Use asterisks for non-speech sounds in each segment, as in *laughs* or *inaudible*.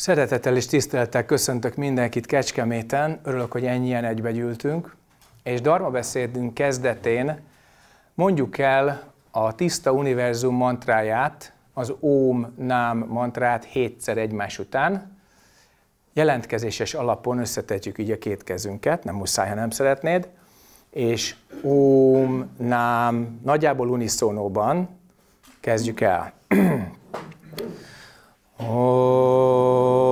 Szeretettel és tisztelettel köszöntök mindenkit Kecskeméten, örülök, hogy ennyien egybegyűltünk, és Darma beszédünk kezdetén mondjuk el a tiszta univerzum mantráját, az Óm Nám mantrát hétszer egymás után. Jelentkezéses alapon összetetjük így a két kezünket, nem muszáj, ha nem szeretnéd, és Óm Nám, nagyjából uniszónóban kezdjük el. *clears throat* Oh.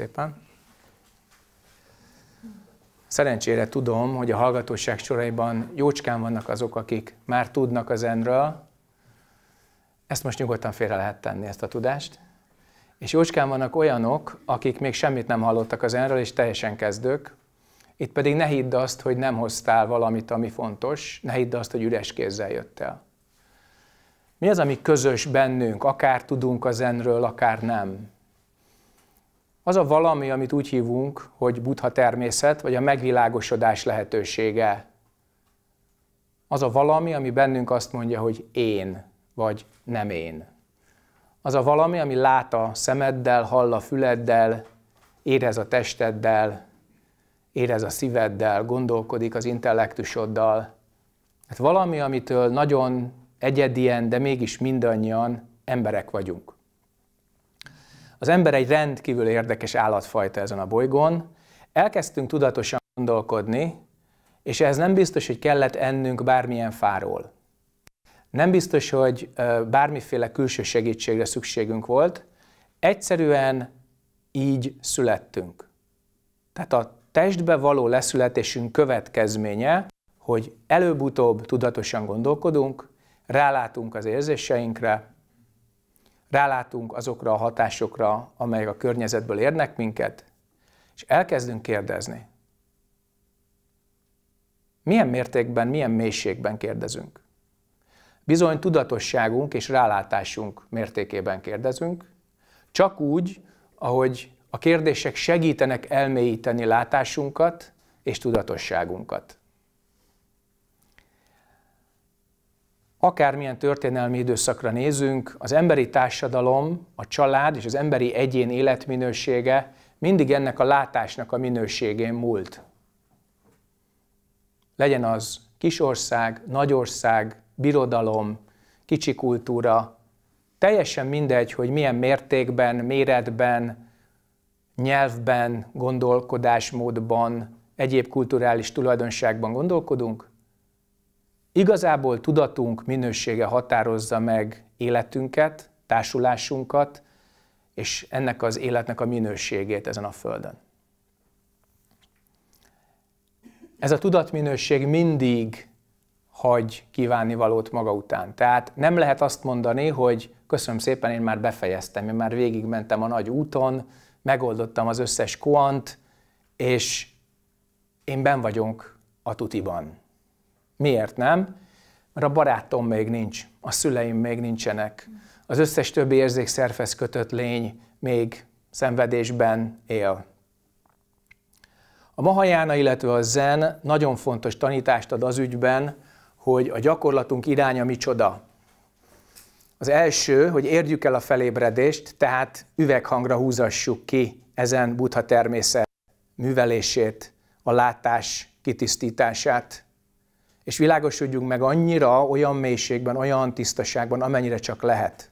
szépen. Szerencsére tudom, hogy a hallgatóság soraiban jócskán vannak azok, akik már tudnak az enről. Ezt most nyugodtan félre lehet tenni, ezt a tudást. És jócskán vannak olyanok, akik még semmit nem hallottak az enről, és teljesen kezdők. Itt pedig ne hidd azt, hogy nem hoztál valamit, ami fontos, ne hidd azt, hogy üres kézzel jöttél. Mi az, ami közös bennünk, akár tudunk az enről, akár nem? az a valami, amit úgy hívunk, hogy buddha természet, vagy a megvilágosodás lehetősége. Az a valami, ami bennünk azt mondja, hogy én, vagy nem én. Az a valami, ami lát a szemeddel, hall a füleddel, érez a testeddel, érez a szíveddel, gondolkodik az intellektusoddal. Hát valami, amitől nagyon egyedien, de mégis mindannyian emberek vagyunk. Az ember egy rendkívül érdekes állatfajta ezen a bolygón. Elkezdtünk tudatosan gondolkodni, és ehhez nem biztos, hogy kellett ennünk bármilyen fáról. Nem biztos, hogy bármiféle külső segítségre szükségünk volt. Egyszerűen így születtünk. Tehát a testbe való leszületésünk következménye, hogy előbb-utóbb tudatosan gondolkodunk, rálátunk az érzéseinkre, rálátunk azokra a hatásokra, amelyek a környezetből érnek minket, és elkezdünk kérdezni. Milyen mértékben, milyen mélységben kérdezünk? Bizony tudatosságunk és rálátásunk mértékében kérdezünk, csak úgy, ahogy a kérdések segítenek elmélyíteni látásunkat és tudatosságunkat. akármilyen történelmi időszakra nézünk, az emberi társadalom, a család és az emberi egyén életminősége mindig ennek a látásnak a minőségén múlt. Legyen az kisország, nagyország, birodalom, kicsi kultúra, teljesen mindegy, hogy milyen mértékben, méretben, nyelvben, gondolkodásmódban, egyéb kulturális tulajdonságban gondolkodunk, Igazából tudatunk minősége határozza meg életünket, társulásunkat, és ennek az életnek a minőségét ezen a földön. Ez a tudatminőség mindig hagy kívánni valót maga után. Tehát nem lehet azt mondani, hogy köszönöm szépen, én már befejeztem, én már végigmentem a nagy úton, megoldottam az összes koant, és én ben vagyok a tutiban. Miért nem? Mert a barátom még nincs, a szüleim még nincsenek, az összes többi érzékszervez kötött lény még szenvedésben él. A Mahajána, illetve a Zen nagyon fontos tanítást ad az ügyben, hogy a gyakorlatunk iránya micsoda. Az első, hogy érjük el a felébredést, tehát üveghangra húzassuk ki ezen buddha természet művelését, a látás kitisztítását és világosodjunk meg annyira olyan mélységben, olyan tisztaságban, amennyire csak lehet.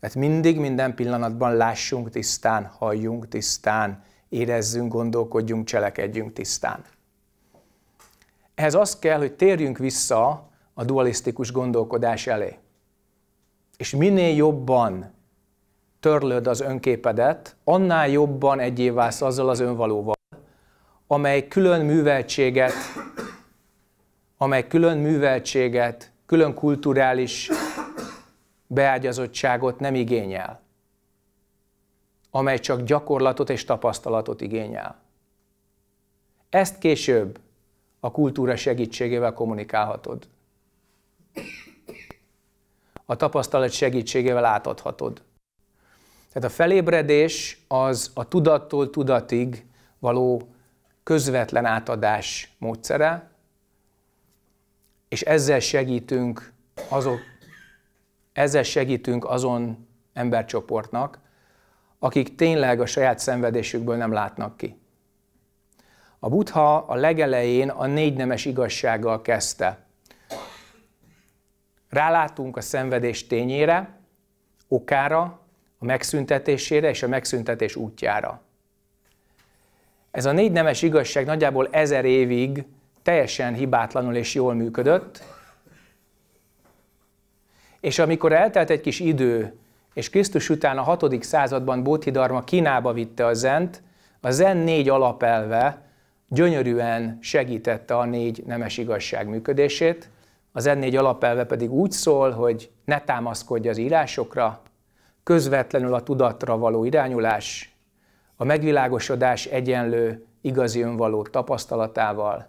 Tehát mindig, minden pillanatban lássunk tisztán, halljunk tisztán, érezzünk, gondolkodjunk, cselekedjünk tisztán. Ehhez az kell, hogy térjünk vissza a dualisztikus gondolkodás elé. És minél jobban törlöd az önképedet, annál jobban egyé válsz azzal az önvalóval, amely külön műveltséget amely külön műveltséget, külön kulturális beágyazottságot nem igényel, amely csak gyakorlatot és tapasztalatot igényel. Ezt később a kultúra segítségével kommunikálhatod. A tapasztalat segítségével átadhatod. Tehát a felébredés az a tudattól tudatig való közvetlen átadás módszere, és ezzel segítünk, azok, ezzel segítünk azon embercsoportnak, akik tényleg a saját szenvedésükből nem látnak ki. A buddha a legelején a négy nemes igazsággal kezdte. Rálátunk a szenvedés tényére, okára, a megszüntetésére és a megszüntetés útjára. Ez a négy nemes igazság nagyjából ezer évig teljesen hibátlanul és jól működött, és amikor eltelt egy kis idő, és Krisztus után a 6. században Bóthidarma Kínába vitte a zent, a zen négy alapelve gyönyörűen segítette a négy nemes igazság működését, a zen négy alapelve pedig úgy szól, hogy ne támaszkodj az írásokra, közvetlenül a tudatra való irányulás, a megvilágosodás egyenlő igazi önvaló tapasztalatával,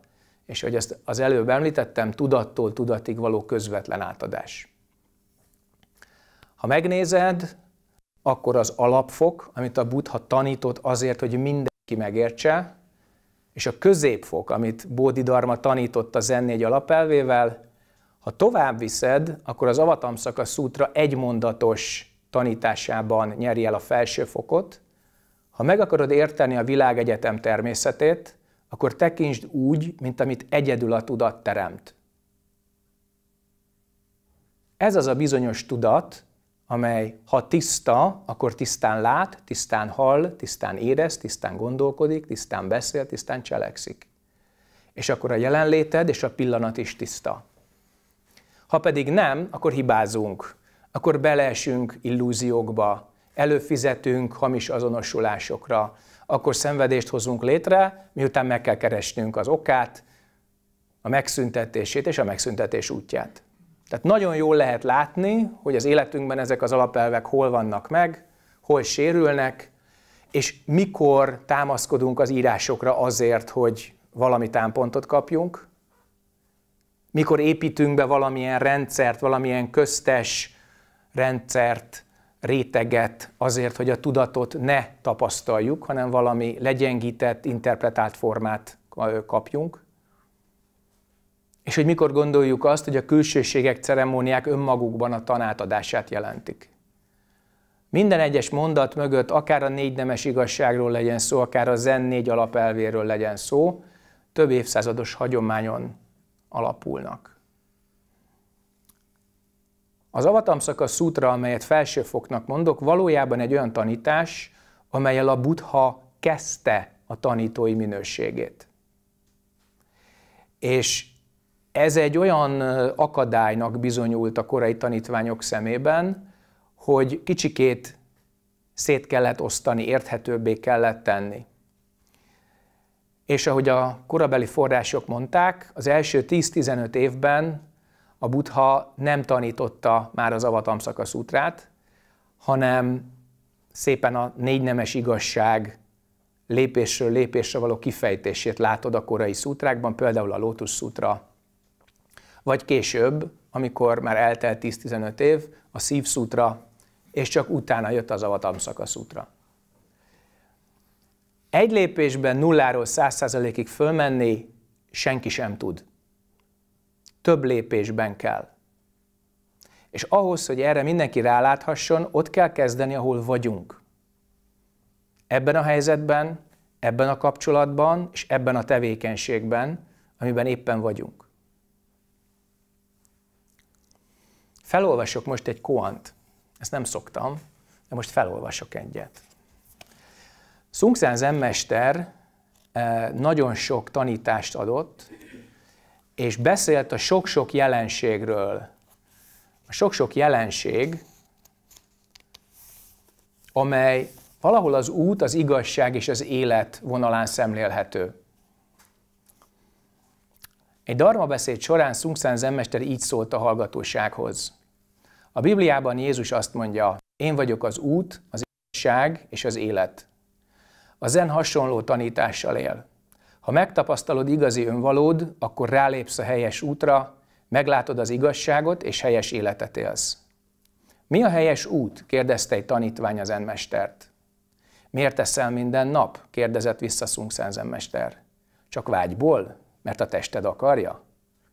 és hogy ezt az előbb említettem, tudattól tudatig való közvetlen átadás. Ha megnézed, akkor az alapfok, amit a Buddha tanított azért, hogy mindenki megértse, és a középfok, amit Bódidharma tanított a Zen négy alapelvével, ha tovább viszed, akkor az Avatamszaka szútra egymondatos tanításában nyeri el a felső fokot. Ha meg akarod érteni a világegyetem természetét, akkor tekintsd úgy, mint amit egyedül a tudat teremt. Ez az a bizonyos tudat, amely ha tiszta, akkor tisztán lát, tisztán hall, tisztán érez, tisztán gondolkodik, tisztán beszél, tisztán cselekszik. És akkor a jelenléted és a pillanat is tiszta. Ha pedig nem, akkor hibázunk, akkor beleesünk illúziókba, előfizetünk hamis azonosulásokra, akkor szenvedést hozunk létre, miután meg kell keresnünk az okát, a megszüntetését és a megszüntetés útját. Tehát nagyon jól lehet látni, hogy az életünkben ezek az alapelvek hol vannak meg, hol sérülnek, és mikor támaszkodunk az írásokra azért, hogy valami támpontot kapjunk, mikor építünk be valamilyen rendszert, valamilyen köztes rendszert, réteget azért, hogy a tudatot ne tapasztaljuk, hanem valami legyengített, interpretált formát kapjunk. És hogy mikor gondoljuk azt, hogy a külsőségek, ceremóniák önmagukban a tanátadását jelentik. Minden egyes mondat mögött, akár a négy nemes igazságról legyen szó, akár a zen négy alapelvéről legyen szó, több évszázados hagyományon alapulnak. Az Avatamszaka szútra, amelyet felsőfoknak mondok, valójában egy olyan tanítás, amelyel a Buddha kezdte a tanítói minőségét. És ez egy olyan akadálynak bizonyult a korai tanítványok szemében, hogy kicsikét szét kellett osztani, érthetőbbé kellett tenni. És ahogy a korabeli források mondták, az első 10-15 évben a Buddha nem tanította már az Avatamszaka szútrát, hanem szépen a négy nemes igazság lépésről lépésre való kifejtését látod a korai szútrákban, például a Lótusz szútra, vagy később, amikor már eltelt 10-15 év, a Szív szútra, és csak utána jött az Avatamszaka szútra. Egy lépésben nulláról száz százalékig fölmenni senki sem tud több lépésben kell. És ahhoz, hogy erre mindenki ráláthasson, ott kell kezdeni, ahol vagyunk. Ebben a helyzetben, ebben a kapcsolatban és ebben a tevékenységben, amiben éppen vagyunk. Felolvasok most egy koant. Ezt nem szoktam, de most felolvasok egyet. Szungszán zenmester eh, nagyon sok tanítást adott, és beszélt a sok-sok jelenségről. A sok-sok jelenség, amely valahol az út, az igazság és az élet vonalán szemlélhető. Egy darma beszéd során Szungszán Zemmester így szólt a hallgatósághoz. A Bibliában Jézus azt mondja, én vagyok az út, az igazság és az élet. A zen hasonló tanítással él. Ha megtapasztalod igazi önvalód, akkor rálépsz a helyes útra, meglátod az igazságot és helyes életet élsz. Mi a helyes út? kérdezte egy tanítvány az enmestert. Miért teszel minden nap? kérdezett vissza Szung mester. Csak vágyból? Mert a tested akarja?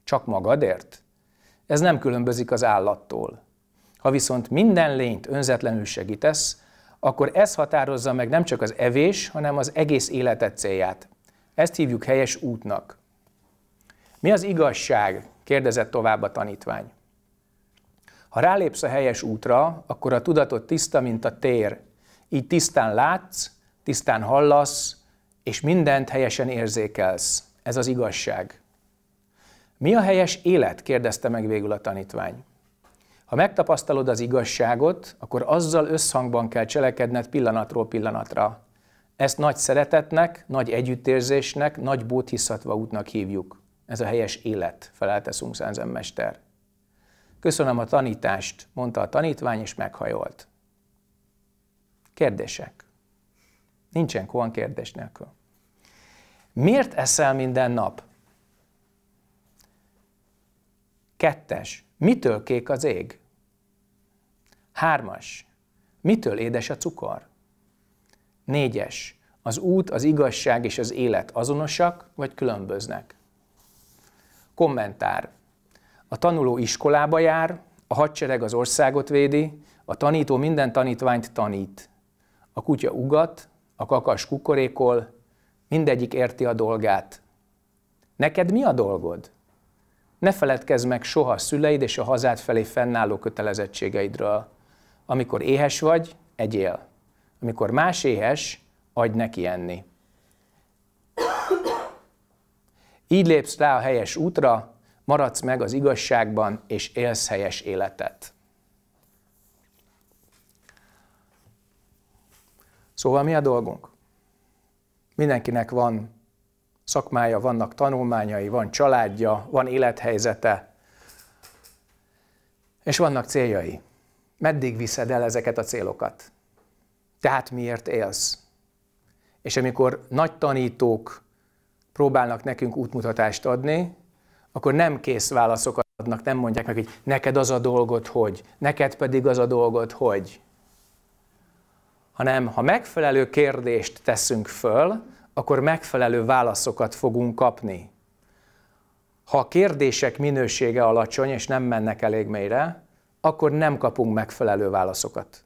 Csak magadért? Ez nem különbözik az állattól. Ha viszont minden lényt önzetlenül segítesz, akkor ez határozza meg nem csak az evés, hanem az egész életed célját, ezt hívjuk helyes útnak. Mi az igazság? kérdezett tovább a tanítvány. Ha rálépsz a helyes útra, akkor a tudatod tiszta, mint a tér. Így tisztán látsz, tisztán hallasz, és mindent helyesen érzékelsz. Ez az igazság. Mi a helyes élet? kérdezte meg végül a tanítvány. Ha megtapasztalod az igazságot, akkor azzal összhangban kell cselekedned pillanatról pillanatra. Ezt nagy szeretetnek, nagy együttérzésnek, nagy bódhiszatva útnak hívjuk. Ez a helyes élet, felelte Szungszánzen mester. Köszönöm a tanítást, mondta a tanítvány, és meghajolt. Kérdések. Nincsen kóan kérdés nélkül. Miért eszel minden nap? Kettes. Mitől kék az ég? Hármas. Mitől édes a cukor? Négyes. Az út, az igazság és az élet azonosak vagy különböznek? Kommentár. A tanuló iskolába jár, a hadsereg az országot védi, a tanító minden tanítványt tanít. A kutya ugat, a kakas kukorékol, mindegyik érti a dolgát. Neked mi a dolgod? Ne feledkezz meg soha a szüleid és a hazád felé fennálló kötelezettségeidről. Amikor éhes vagy, egyél. Amikor más éhes, adj neki enni. Így lépsz rá a helyes útra, maradsz meg az igazságban, és élsz helyes életet. Szóval mi a dolgunk? Mindenkinek van szakmája, vannak tanulmányai, van családja, van élethelyzete, és vannak céljai. Meddig viszed el ezeket a célokat? tehát miért élsz? És amikor nagy tanítók próbálnak nekünk útmutatást adni, akkor nem kész válaszokat adnak, nem mondják meg, hogy neked az a dolgot, hogy, neked pedig az a dolgot, hogy. Hanem ha megfelelő kérdést teszünk föl, akkor megfelelő válaszokat fogunk kapni. Ha a kérdések minősége alacsony és nem mennek elég mélyre, akkor nem kapunk megfelelő válaszokat.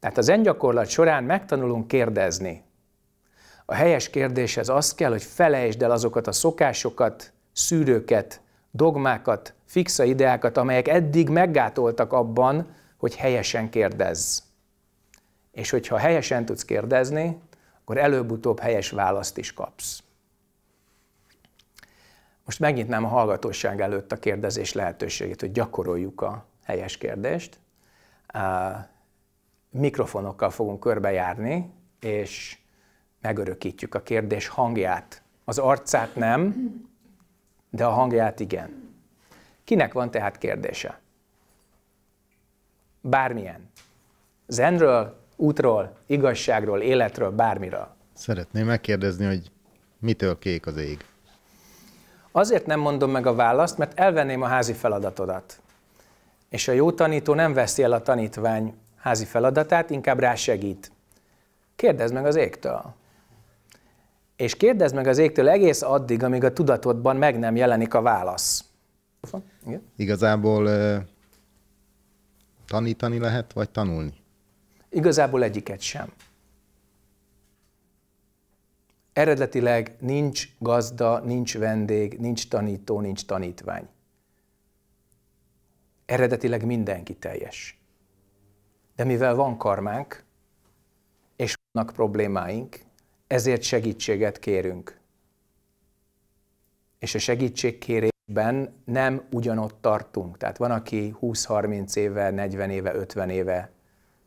Tehát az engyakorlat során megtanulunk kérdezni. A helyes kérdéshez az kell, hogy felejtsd el azokat a szokásokat, szűrőket, dogmákat, fixa ideákat, amelyek eddig meggátoltak abban, hogy helyesen kérdezz. És hogyha helyesen tudsz kérdezni, akkor előbb-utóbb helyes választ is kapsz. Most megnyitnám a hallgatóság előtt a kérdezés lehetőségét, hogy gyakoroljuk a helyes kérdést mikrofonokkal fogunk körbejárni, és megörökítjük a kérdés hangját. Az arcát nem, de a hangját igen. Kinek van tehát kérdése? Bármilyen. Zenről, útról, igazságról, életről, bármiről. Szeretném megkérdezni, hogy mitől kék az ég? Azért nem mondom meg a választ, mert elvenném a házi feladatodat. És a jó tanító nem veszi el a tanítvány házi feladatát, inkább rá segít. Kérdezd meg az égtől. És kérdezd meg az égtől egész addig, amíg a tudatodban meg nem jelenik a válasz. Igen? Igazából tanítani lehet, vagy tanulni? Igazából egyiket sem. Eredetileg nincs gazda, nincs vendég, nincs tanító, nincs tanítvány. Eredetileg mindenki teljes. De mivel van karmánk, és vannak problémáink, ezért segítséget kérünk. És a segítségkérésben nem ugyanott tartunk. Tehát van, aki 20-30 éve, 40 éve, 50 éve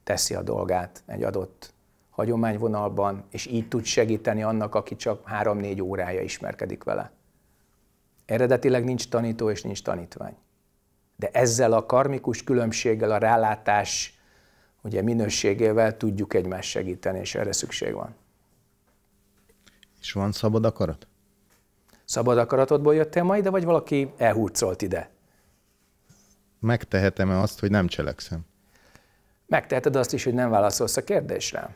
teszi a dolgát egy adott hagyományvonalban, és így tud segíteni annak, aki csak 3-4 órája ismerkedik vele. Eredetileg nincs tanító és nincs tanítvány. De ezzel a karmikus különbséggel, a rálátás ugye minőségével tudjuk egymást segíteni, és erre szükség van. És van szabad akarat? Szabad akaratodból jöttél ma ide, vagy valaki elhurcolt ide? Megtehetem-e azt, hogy nem cselekszem? Megteheted azt is, hogy nem válaszolsz a kérdésre.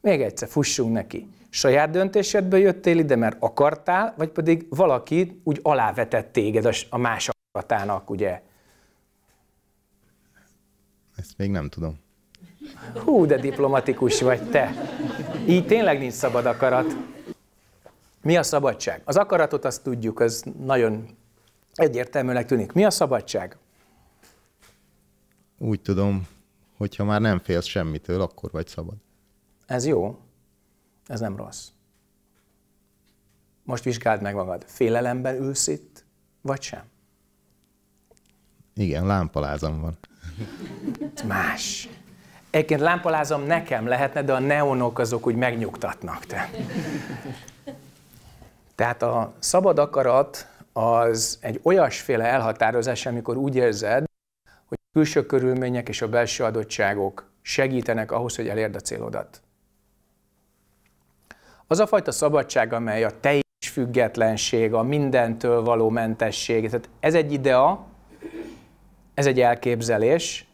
Még egyszer, fussunk neki. Saját döntésedből jöttél ide, mert akartál, vagy pedig valaki úgy alávetett téged a más akaratának, ugye? Ezt még nem tudom. Hú, de diplomatikus vagy te. Így tényleg nincs szabad akarat. Mi a szabadság? Az akaratot azt tudjuk, az nagyon egyértelműnek tűnik. Mi a szabadság? Úgy tudom, hogyha már nem félsz semmitől, akkor vagy szabad. Ez jó. Ez nem rossz. Most vizsgáld meg magad. Félelemben ülsz itt, vagy sem? Igen, lámpalázam van. Ez más. Egyébként lámpalázom nekem lehetne, de a neonok azok úgy megnyugtatnak. Te. Tehát a szabad akarat az egy olyasféle elhatározás, amikor úgy érzed, hogy a külső körülmények és a belső adottságok segítenek ahhoz, hogy elérd a célodat. Az a fajta szabadság, amely a teljes függetlenség, a mindentől való mentesség, tehát ez egy idea, ez egy elképzelés,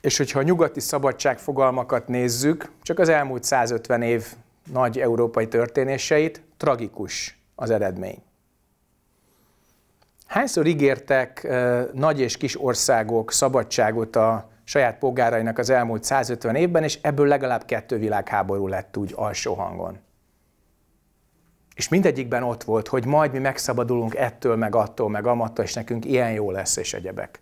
és hogyha a nyugati fogalmakat nézzük, csak az elmúlt 150 év nagy európai történéseit, tragikus az eredmény. Hányszor ígértek nagy és kis országok szabadságot a saját polgárainak az elmúlt 150 évben, és ebből legalább kettő világháború lett úgy alsó hangon. És mindegyikben ott volt, hogy majd mi megszabadulunk ettől, meg attól, meg amattól, és nekünk ilyen jó lesz, és egyebek.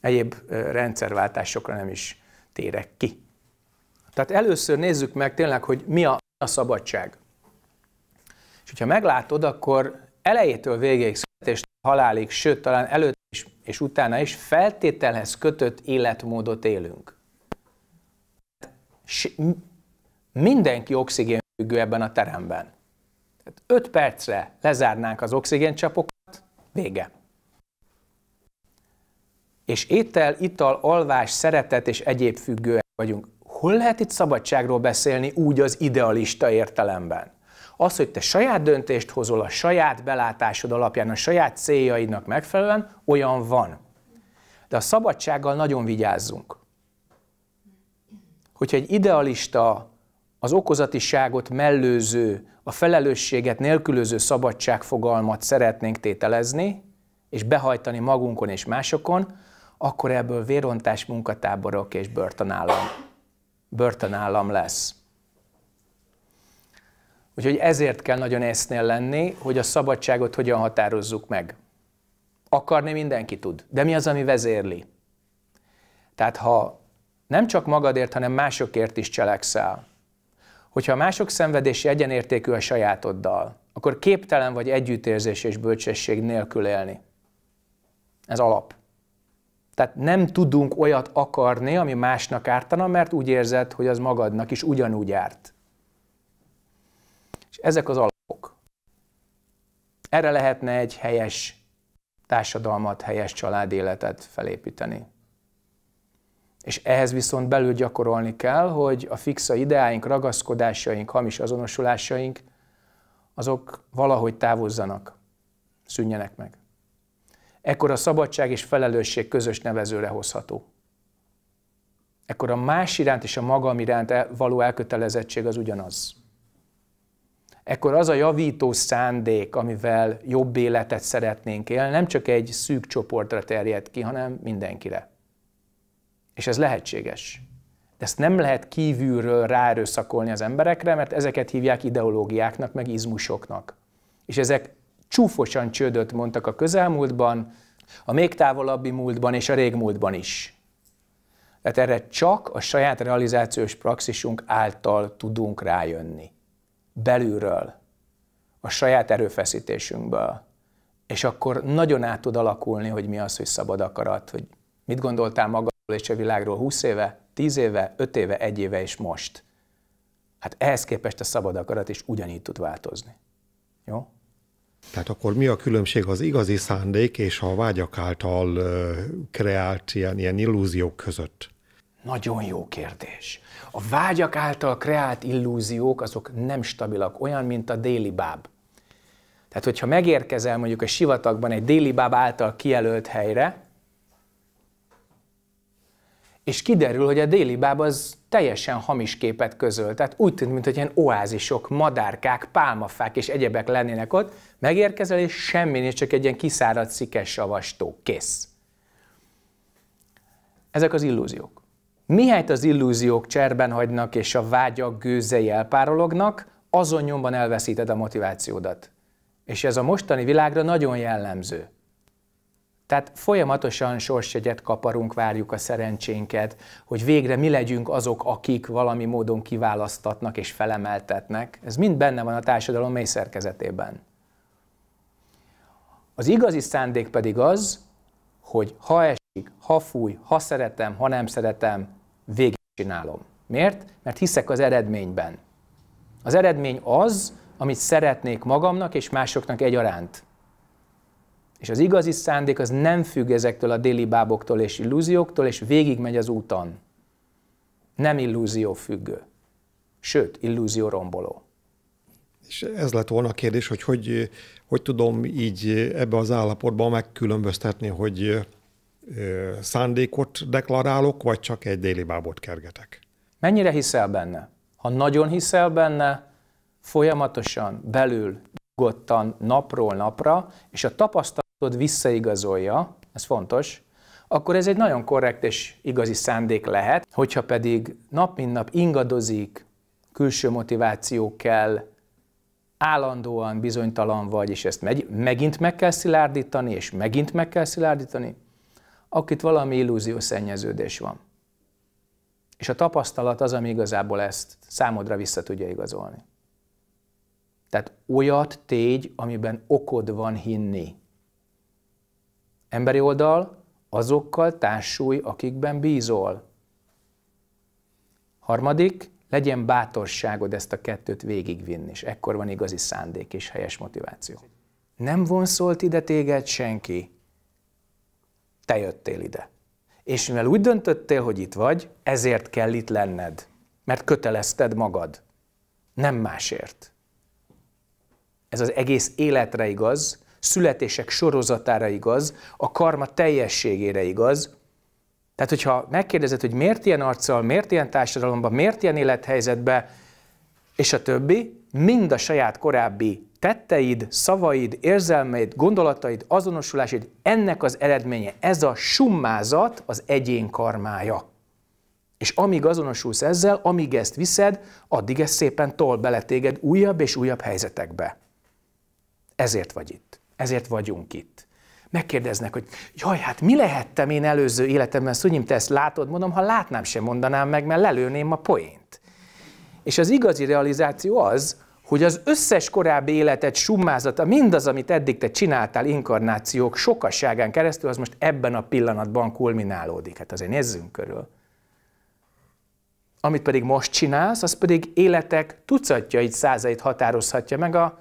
Egyéb rendszerváltásokra nem is térek ki. Tehát először nézzük meg tényleg, hogy mi a, a szabadság. És hogyha meglátod, akkor elejétől végéig születés halálig, sőt, talán előtt is, és utána is feltételhez kötött életmódot élünk. Hát, mindenki oxigénfüggő ebben a teremben. 5 hát percre lezárnánk az oxigéncsapokat, vége. És étel, ital, alvás, szeretet és egyéb függőek vagyunk. Hol lehet itt szabadságról beszélni úgy az idealista értelemben? Az, hogy te saját döntést hozol a saját belátásod alapján, a saját céljaidnak megfelelően, olyan van. De a szabadsággal nagyon vigyázzunk. Hogyha egy idealista az okozatiságot mellőző, a felelősséget nélkülöző szabadságfogalmat szeretnénk tételezni, és behajtani magunkon és másokon, akkor ebből vérontás munkatáborok és börtönállam, börtönállam lesz. Úgyhogy ezért kell nagyon észnél lenni, hogy a szabadságot hogyan határozzuk meg. Akarni mindenki tud, de mi az, ami vezérli? Tehát ha nem csak magadért, hanem másokért is cselekszel, Hogyha a mások szenvedési egyenértékű a sajátoddal, akkor képtelen vagy együttérzés és bölcsesség nélkül élni. Ez alap. Tehát nem tudunk olyat akarni, ami másnak ártana, mert úgy érzed, hogy az magadnak is ugyanúgy árt. És ezek az alapok. Erre lehetne egy helyes társadalmat, helyes családéletet felépíteni. És ehhez viszont belül gyakorolni kell, hogy a fixa ideáink, ragaszkodásaink, hamis azonosulásaink, azok valahogy távozzanak, szűnjenek meg. Ekkor a szabadság és felelősség közös nevezőre hozható. Ekkor a más iránt és a magam iránt e- való elkötelezettség az ugyanaz. Ekkor az a javító szándék, amivel jobb életet szeretnénk élni, nem csak egy szűk csoportra terjed ki, hanem mindenkire. És ez lehetséges. De ezt nem lehet kívülről ráerőszakolni az emberekre, mert ezeket hívják ideológiáknak, meg izmusoknak. És ezek csúfosan csődöt mondtak a közelmúltban, a még távolabbi múltban és a régmúltban is. Tehát erre csak a saját realizációs praxisunk által tudunk rájönni. Belülről, a saját erőfeszítésünkből. És akkor nagyon át tud alakulni, hogy mi az, hogy szabad akarat, hogy mit gondoltál magad és a világról 20 éve, 10 éve, 5 éve, 1 éve és most. Hát ehhez képest a szabad akarat is ugyanígy tud változni. Jó? Tehát akkor mi a különbség az igazi szándék és a vágyak által kreált ilyen, ilyen illúziók között? Nagyon jó kérdés. A vágyak által kreált illúziók azok nem stabilak, olyan, mint a déli báb. Tehát, hogyha megérkezel mondjuk a sivatagban egy déli báb által kijelölt helyre, és kiderül, hogy a déli báb az teljesen hamis képet közöl. Tehát úgy tűnt, mintha ilyen oázisok, madárkák, pálmafák és egyebek lennének ott, megérkezel, és semmi nincs, csak egy ilyen kiszáradt szikes savastó. Kész. Ezek az illúziók. Mihelyt az illúziók cserben hagynak, és a vágyak gőzei elpárolognak, azon nyomban elveszíted a motivációdat. És ez a mostani világra nagyon jellemző. Tehát folyamatosan sorsjegyet kaparunk, várjuk a szerencsénket, hogy végre mi legyünk azok, akik valami módon kiválasztatnak és felemeltetnek. Ez mind benne van a társadalom mély szerkezetében. Az igazi szándék pedig az, hogy ha esik, ha fúj, ha szeretem, ha nem szeretem, végig csinálom. Miért? Mert hiszek az eredményben. Az eredmény az, amit szeretnék magamnak és másoknak egyaránt. És az igazi szándék az nem függ ezektől a déli báboktól és illúzióktól, és végigmegy az úton. Nem illúzió függő. Sőt, illúzió romboló. És ez lett volna a kérdés, hogy hogy, hogy tudom így ebbe az állapotban megkülönböztetni, hogy szándékot deklarálok, vagy csak egy déli bábot kergetek. Mennyire hiszel benne? Ha nagyon hiszel benne, folyamatosan, belül, nyugodtan, napról napra, és a tapasztalat tudod, visszaigazolja, ez fontos, akkor ez egy nagyon korrekt és igazi szándék lehet, hogyha pedig nap mint nap ingadozik, külső motiváció kell, állandóan bizonytalan vagy, és ezt meg, megint meg kell szilárdítani, és megint meg kell szilárdítani, akit valami illúzió szennyeződés van. És a tapasztalat az, ami igazából ezt számodra vissza tudja igazolni. Tehát olyat tégy, amiben okod van hinni. Emberi oldal, azokkal társulj, akikben bízol. Harmadik, legyen bátorságod ezt a kettőt végigvinni, és ekkor van igazi szándék és helyes motiváció. Nem vonszolt ide téged senki. Te jöttél ide. És mivel úgy döntöttél, hogy itt vagy, ezért kell itt lenned, mert kötelezted magad. Nem másért. Ez az egész életre igaz, születések sorozatára igaz, a karma teljességére igaz. Tehát, hogyha megkérdezed, hogy miért ilyen arccal, miért ilyen társadalomban, miért ilyen élethelyzetben, és a többi, mind a saját korábbi tetteid, szavaid, érzelmeid, gondolataid, azonosulásaid, ennek az eredménye, ez a summázat az egyén karmája. És amíg azonosulsz ezzel, amíg ezt viszed, addig ez szépen tol bele téged újabb és újabb helyzetekbe. Ezért vagy itt. Ezért vagyunk itt. Megkérdeznek, hogy jaj, hát mi lehettem én előző életemben, Szunyim, te ezt látod? Mondom, ha látnám, sem mondanám meg, mert lelőném a poént. És az igazi realizáció az, hogy az összes korábbi életed summázata, mindaz, amit eddig te csináltál inkarnációk sokasságán keresztül, az most ebben a pillanatban kulminálódik. Hát azért nézzünk körül. Amit pedig most csinálsz, az pedig életek tucatjait, százait határozhatja meg a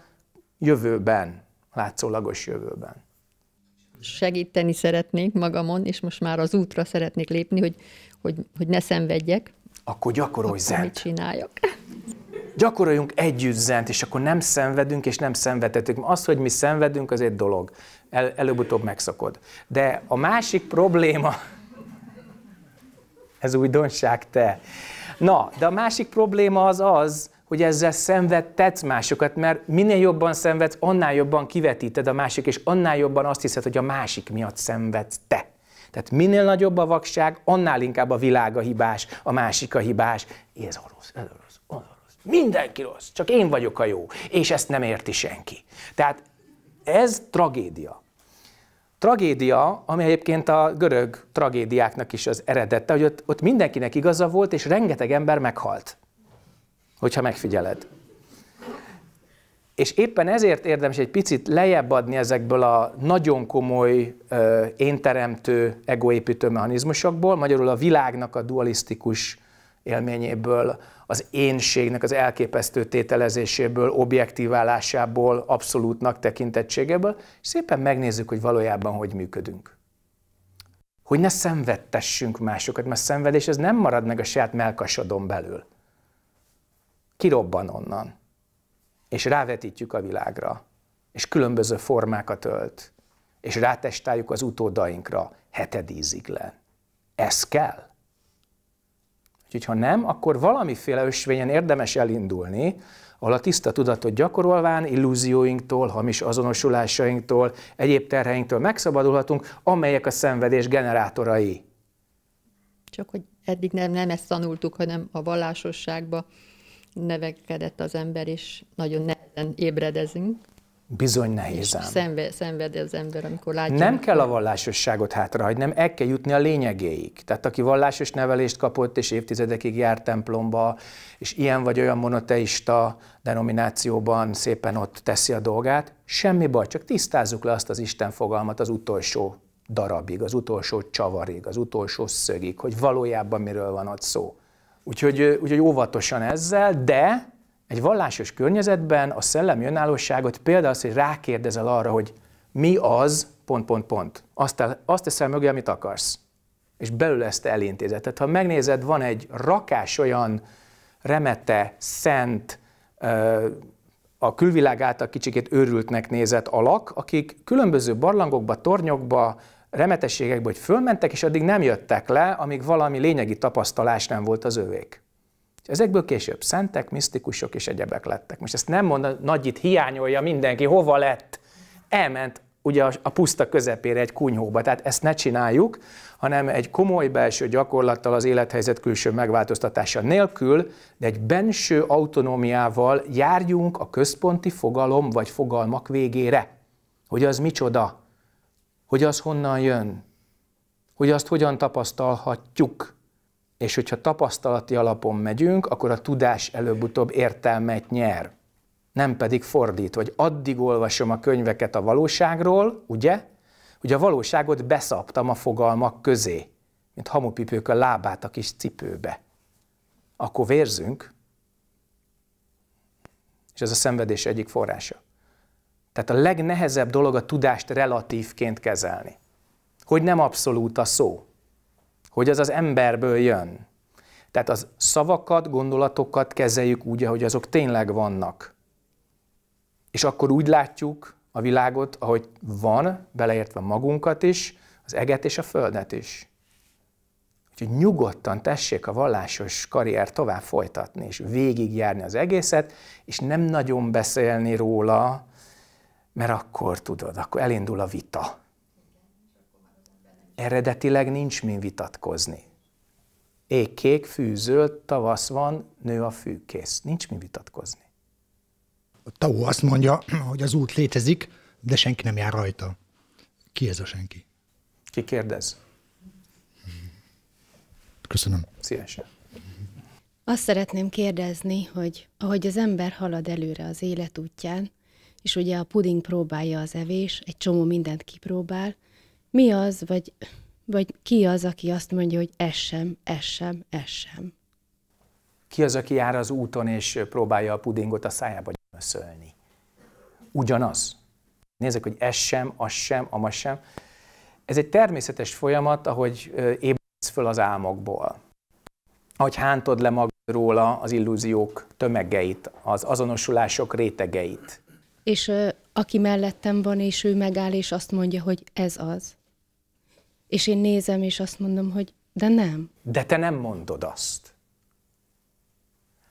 jövőben látszólagos jövőben. Segíteni szeretnék magamon, és most már az útra szeretnék lépni, hogy, hogy, hogy ne szenvedjek. Akkor gyakorolj akkor zent. mit csináljak? Gyakoroljunk együtt zent, és akkor nem szenvedünk, és nem szenvedhetünk. Az, hogy mi szenvedünk, az egy dolog. El, előbb-utóbb megszokod. De a másik probléma, *laughs* ez újdonság te. Na, de a másik probléma az az, hogy ezzel szenvedtetsz másokat, mert minél jobban szenvedsz, annál jobban kivetíted a másik, és annál jobban azt hiszed, hogy a másik miatt szenvedsz te. Tehát minél nagyobb a vakság, annál inkább a világ a hibás, a másik a hibás. Ez orosz, ez orosz, ez az Mindenki rossz, csak én vagyok a jó, és ezt nem érti senki. Tehát ez tragédia. Tragédia, ami egyébként a görög tragédiáknak is az eredete, hogy ott, ott mindenkinek igaza volt, és rengeteg ember meghalt hogyha megfigyeled. És éppen ezért érdemes egy picit lejjebb adni ezekből a nagyon komoly ö, énteremtő, egoépítő mechanizmusokból, magyarul a világnak a dualisztikus élményéből, az énségnek az elképesztő tételezéséből, objektíválásából, abszolútnak tekintettségéből, és szépen megnézzük, hogy valójában hogy működünk. Hogy ne szenvedtessünk másokat, mert szenvedés ez nem marad meg a saját melkasodon belül kirobban onnan, és rávetítjük a világra, és különböző formákat ölt, és rátestáljuk az utódainkra hetedíziglen. Ez kell. Úgyhogy ha nem, akkor valamiféle ösvényen érdemes elindulni, ahol a tiszta tudatot gyakorolván illúzióinktól, hamis azonosulásainktól, egyéb terheinktől megszabadulhatunk, amelyek a szenvedés generátorai. Csak hogy eddig nem, nem ezt tanultuk, hanem a vallásosságba nevekedett az ember, és nagyon nehezen ébredezünk. Bizony nehéz ám. Szenved, szenved az ember, amikor látja. Nem amikor... kell a vallásosságot hátrahagyni, nem el kell jutni a lényegéig. Tehát aki vallásos nevelést kapott, és évtizedekig járt templomba, és ilyen vagy olyan monoteista denominációban szépen ott teszi a dolgát, semmi baj, csak tisztázzuk le azt az Isten fogalmat az utolsó darabig, az utolsó csavarig, az utolsó szögig, hogy valójában miről van ott szó. Úgyhogy, úgyhogy óvatosan ezzel, de egy vallásos környezetben a szellemi önállóságot például az, hogy rákérdezel arra, hogy mi az, pont, pont, pont. Azt, el, azt teszel mögé, amit akarsz. És belül ezt elintézed. Tehát ha megnézed, van egy rakás olyan remete, szent, a külvilág által kicsikét őrültnek nézett alak, akik különböző barlangokba, tornyokba, remetességekből, hogy fölmentek, és addig nem jöttek le, amíg valami lényegi tapasztalás nem volt az övék. Ezekből később szentek, misztikusok és egyebek lettek. Most ezt nem mondom, nagy itt hiányolja mindenki, hova lett? Elment ugye a puszta közepére egy kunyhóba, tehát ezt ne csináljuk, hanem egy komoly belső gyakorlattal az élethelyzet külső megváltoztatása nélkül, de egy benső autonómiával járjunk a központi fogalom vagy fogalmak végére, hogy az micsoda, hogy az honnan jön, hogy azt hogyan tapasztalhatjuk. És hogyha tapasztalati alapon megyünk, akkor a tudás előbb-utóbb értelmet nyer. Nem pedig fordít, hogy addig olvasom a könyveket a valóságról, ugye, hogy a valóságot beszaptam a fogalmak közé, mint hamupipők a lábát a kis cipőbe. Akkor vérzünk, és ez a szenvedés egyik forrása. Tehát a legnehezebb dolog a tudást relatívként kezelni. Hogy nem abszolút a szó. Hogy az az emberből jön. Tehát az szavakat, gondolatokat kezeljük úgy, ahogy azok tényleg vannak. És akkor úgy látjuk a világot, ahogy van, beleértve magunkat is, az eget és a földet is. Úgyhogy nyugodtan tessék a vallásos karrier tovább folytatni, és végigjárni az egészet, és nem nagyon beszélni róla, mert akkor tudod, akkor elindul a vita. Eredetileg nincs mi vitatkozni. Ékék fűzöl, tavasz van, nő a fűkész. Nincs mi vitatkozni. A Tau azt mondja, hogy az út létezik, de senki nem jár rajta. Ki ez a senki? Ki kérdez? Köszönöm. Szívesen. Azt szeretném kérdezni, hogy ahogy az ember halad előre az élet útján és ugye a puding próbálja az evés, egy csomó mindent kipróbál. Mi az, vagy, vagy ki az, aki azt mondja, hogy ez sem, ez sem, ez sem? Ki az, aki jár az úton és próbálja a pudingot a szájába gyömöszölni? Ugyanaz. Nézzük, hogy ez sem, az sem, amaz sem. Ez egy természetes folyamat, ahogy ébredsz föl az álmokból. Ahogy hántod le magadról az illúziók tömegeit, az azonosulások rétegeit és aki mellettem van, és ő megáll, és azt mondja, hogy ez az. És én nézem, és azt mondom, hogy de nem. De te nem mondod azt.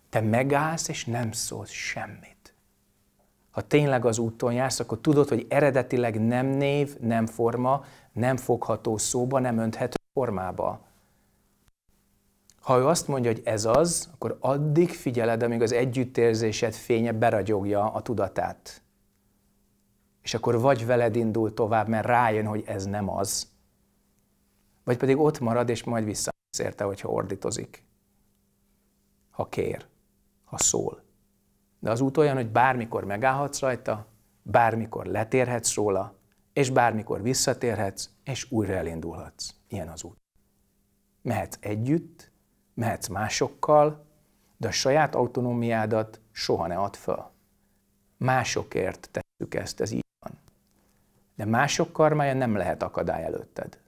Te megállsz, és nem szólsz semmit. Ha tényleg az úton jársz, akkor tudod, hogy eredetileg nem név, nem forma, nem fogható szóba, nem önthető formába. Ha ő azt mondja, hogy ez az, akkor addig figyeled, amíg az együttérzésed fénye beragyogja a tudatát és akkor vagy veled indul tovább, mert rájön, hogy ez nem az, vagy pedig ott marad, és majd vissza érte, hogyha ordítozik, ha kér, ha szól. De az út olyan, hogy bármikor megállhatsz rajta, bármikor letérhetsz róla, és bármikor visszatérhetsz, és újra elindulhatsz. Ilyen az út. Mehetsz együtt, mehetsz másokkal, de a saját autonómiádat soha ne add föl. Másokért tettük ezt, ez így de mások karmája nem lehet akadály előtted.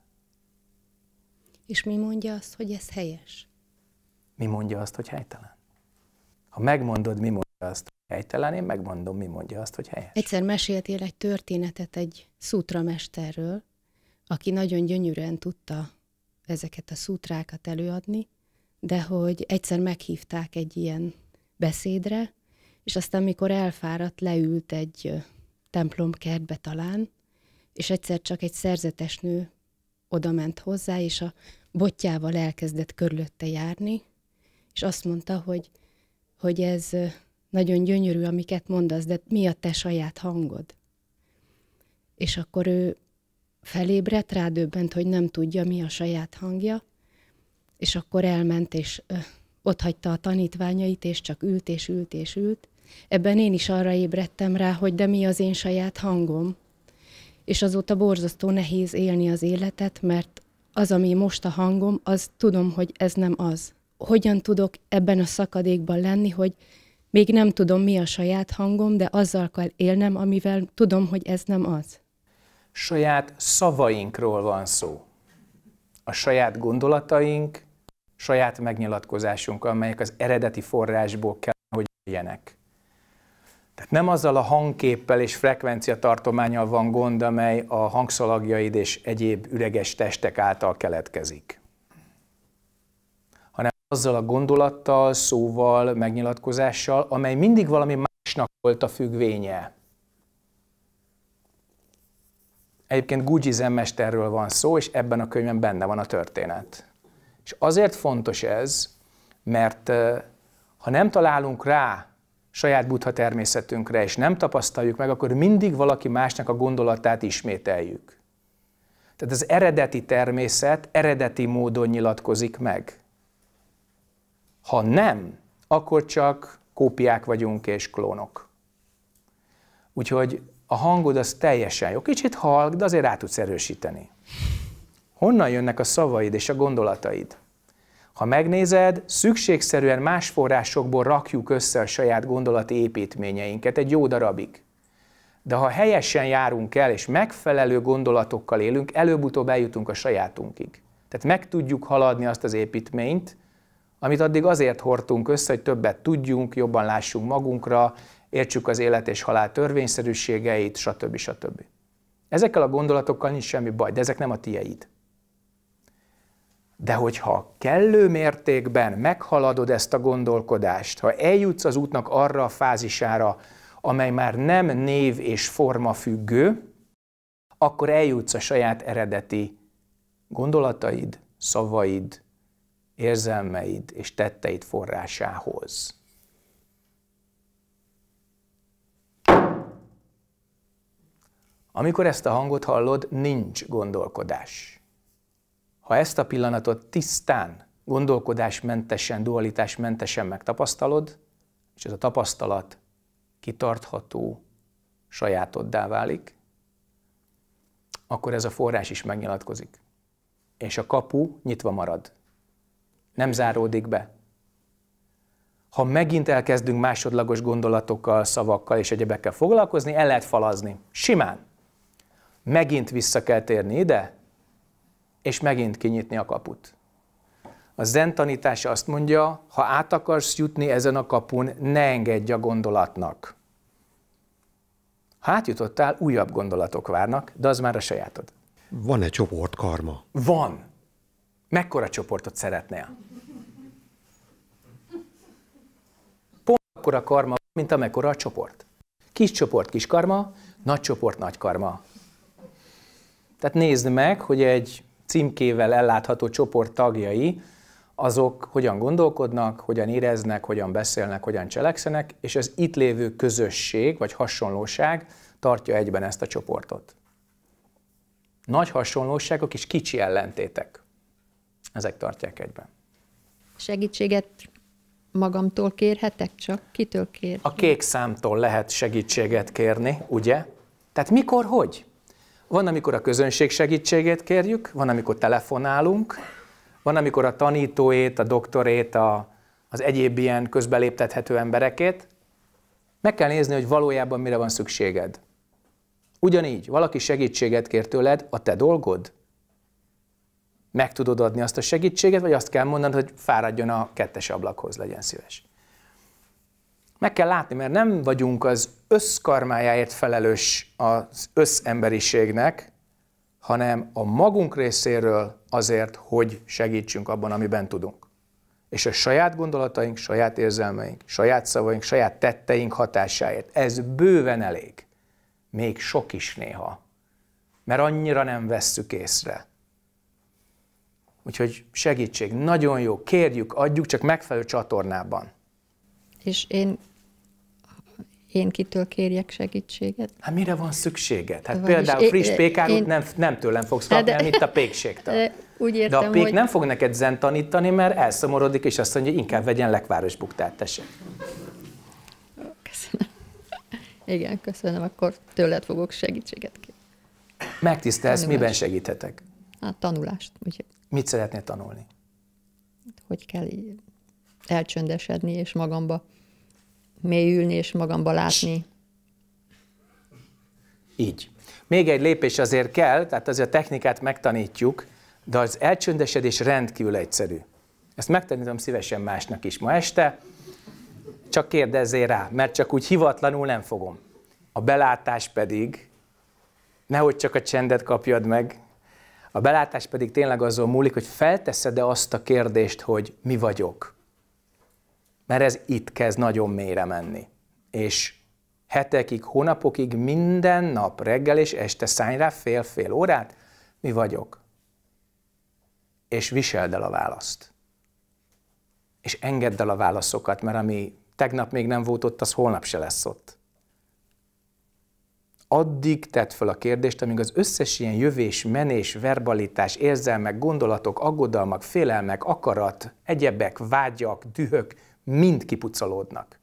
És mi mondja azt, hogy ez helyes? Mi mondja azt, hogy helytelen? Ha megmondod, mi mondja azt, hogy helytelen, én megmondom, mi mondja azt, hogy helyes. Egyszer meséltél egy történetet egy szútramesterről, aki nagyon gyönyörűen tudta ezeket a szútrákat előadni, de hogy egyszer meghívták egy ilyen beszédre, és aztán, mikor elfáradt, leült egy templomkertbe talán, és egyszer csak egy szerzetes nő oda ment hozzá, és a botjával elkezdett körülötte járni, és azt mondta, hogy, hogy ez nagyon gyönyörű, amiket mondasz, de mi a te saját hangod? És akkor ő felébredt, rádöbbent, hogy nem tudja, mi a saját hangja, és akkor elment, és ö, ott hagyta a tanítványait, és csak ült, és ült, és ült. Ebben én is arra ébredtem rá, hogy de mi az én saját hangom, és azóta borzasztó nehéz élni az életet, mert az, ami most a hangom, az tudom, hogy ez nem az. Hogyan tudok ebben a szakadékban lenni, hogy még nem tudom, mi a saját hangom, de azzal kell élnem, amivel tudom, hogy ez nem az. Saját szavainkról van szó. A saját gondolataink, saját megnyilatkozásunk, amelyek az eredeti forrásból kell, hogy jöjjenek. Tehát nem azzal a hangképpel és frekvenciatartományal van gond, amely a hangszalagjaid és egyéb üreges testek által keletkezik, hanem azzal a gondolattal, szóval, megnyilatkozással, amely mindig valami másnak volt a függvénye. Egyébként Gucci zenmesterről van szó, és ebben a könyvben benne van a történet. És azért fontos ez, mert ha nem találunk rá saját buddha természetünkre, és nem tapasztaljuk meg, akkor mindig valaki másnak a gondolatát ismételjük. Tehát az eredeti természet eredeti módon nyilatkozik meg. Ha nem, akkor csak kópiák vagyunk és klónok. Úgyhogy a hangod az teljesen jó. Kicsit halk, de azért rá tudsz erősíteni. Honnan jönnek a szavaid és a gondolataid? Ha megnézed, szükségszerűen más forrásokból rakjuk össze a saját gondolati építményeinket egy jó darabig. De ha helyesen járunk el, és megfelelő gondolatokkal élünk, előbb-utóbb eljutunk a sajátunkig. Tehát meg tudjuk haladni azt az építményt, amit addig azért hordtunk össze, hogy többet tudjunk, jobban lássunk magunkra, értsük az élet és halál törvényszerűségeit, stb. stb. Ezekkel a gondolatokkal nincs semmi baj, de ezek nem a tieid. De hogyha kellő mértékben meghaladod ezt a gondolkodást, ha eljutsz az útnak arra a fázisára, amely már nem név és forma függő, akkor eljutsz a saját eredeti gondolataid, szavaid, érzelmeid és tetteid forrásához. Amikor ezt a hangot hallod, nincs gondolkodás. Ha ezt a pillanatot tisztán, gondolkodásmentesen, dualitásmentesen megtapasztalod, és ez a tapasztalat kitartható sajátoddá válik, akkor ez a forrás is megnyilatkozik. És a kapu nyitva marad. Nem záródik be. Ha megint elkezdünk másodlagos gondolatokkal, szavakkal és egyebekkel foglalkozni, el lehet falazni. Simán. Megint vissza kell térni ide, és megint kinyitni a kaput. A zen tanítás azt mondja, ha át akarsz jutni ezen a kapun, ne engedj a gondolatnak. Ha átjutottál, újabb gondolatok várnak, de az már a sajátod. Van-e csoport karma? Van. Mekkora csoportot szeretnél? Pont akkora karma, mint amekkora a csoport. Kis csoport, kis karma, nagy csoport, nagy karma. Tehát nézd meg, hogy egy címkével ellátható csoport tagjai, azok hogyan gondolkodnak, hogyan éreznek, hogyan beszélnek, hogyan cselekszenek, és az itt lévő közösség vagy hasonlóság tartja egyben ezt a csoportot. Nagy hasonlóságok és kicsi ellentétek. Ezek tartják egyben. Segítséget magamtól kérhetek csak? Kitől kér? A kék számtól lehet segítséget kérni, ugye? Tehát mikor, hogy? Van, amikor a közönség segítségét kérjük, van, amikor telefonálunk, van, amikor a tanítóét, a doktorét, a, az egyéb ilyen közbeléptethető emberekét. Meg kell nézni, hogy valójában mire van szükséged. Ugyanígy, valaki segítséget kér tőled, a te dolgod? Meg tudod adni azt a segítséget, vagy azt kell mondanod, hogy fáradjon a kettes ablakhoz, legyen szíves. Meg kell látni, mert nem vagyunk az összkarmájáért felelős az összemberiségnek, hanem a magunk részéről azért, hogy segítsünk abban, amiben tudunk. És a saját gondolataink, saját érzelmeink, saját szavaink, saját tetteink hatásáért. Ez bőven elég. Még sok is néha. Mert annyira nem vesszük észre. Úgyhogy segítség, nagyon jó, kérjük, adjuk, csak megfelelő csatornában. És én én kitől kérjek segítséget. Hát mire van szükséged? Hát Vagyis például én, friss pékárút én, nem, nem tőlem fogsz kapni, de, itt a pékségtől. Úgy értem, de a pék hogy... nem fog neked zen tanítani, mert elszomorodik, és azt mondja, hogy inkább vegyen lekváros buktát, tessék. Köszönöm. Igen, köszönöm, akkor tőled fogok segítséget kérni. Megtisztelsz, Tanulás. miben segíthetek? Hát tanulást. Úgyhogy... Mit szeretnél tanulni? Hogy kell elcsöndesedni, és magamba mélyülni és magamba látni. Így. Még egy lépés azért kell, tehát azért a technikát megtanítjuk, de az elcsöndesedés rendkívül egyszerű. Ezt megtanítom szívesen másnak is ma este, csak kérdezzél rá, mert csak úgy hivatlanul nem fogom. A belátás pedig, nehogy csak a csendet kapjad meg, a belátás pedig tényleg azon múlik, hogy felteszed-e azt a kérdést, hogy mi vagyok mert ez itt kezd nagyon mélyre menni. És hetekig, hónapokig, minden nap, reggel és este szállj rá fél-fél órát, mi vagyok. És viseld el a választ. És engedd el a válaszokat, mert ami tegnap még nem volt ott, az holnap se lesz ott. Addig tett fel a kérdést, amíg az összes ilyen jövés, menés, verbalitás, érzelmek, gondolatok, aggodalmak, félelmek, akarat, egyebek, vágyak, dühök, mind kipucolódnak.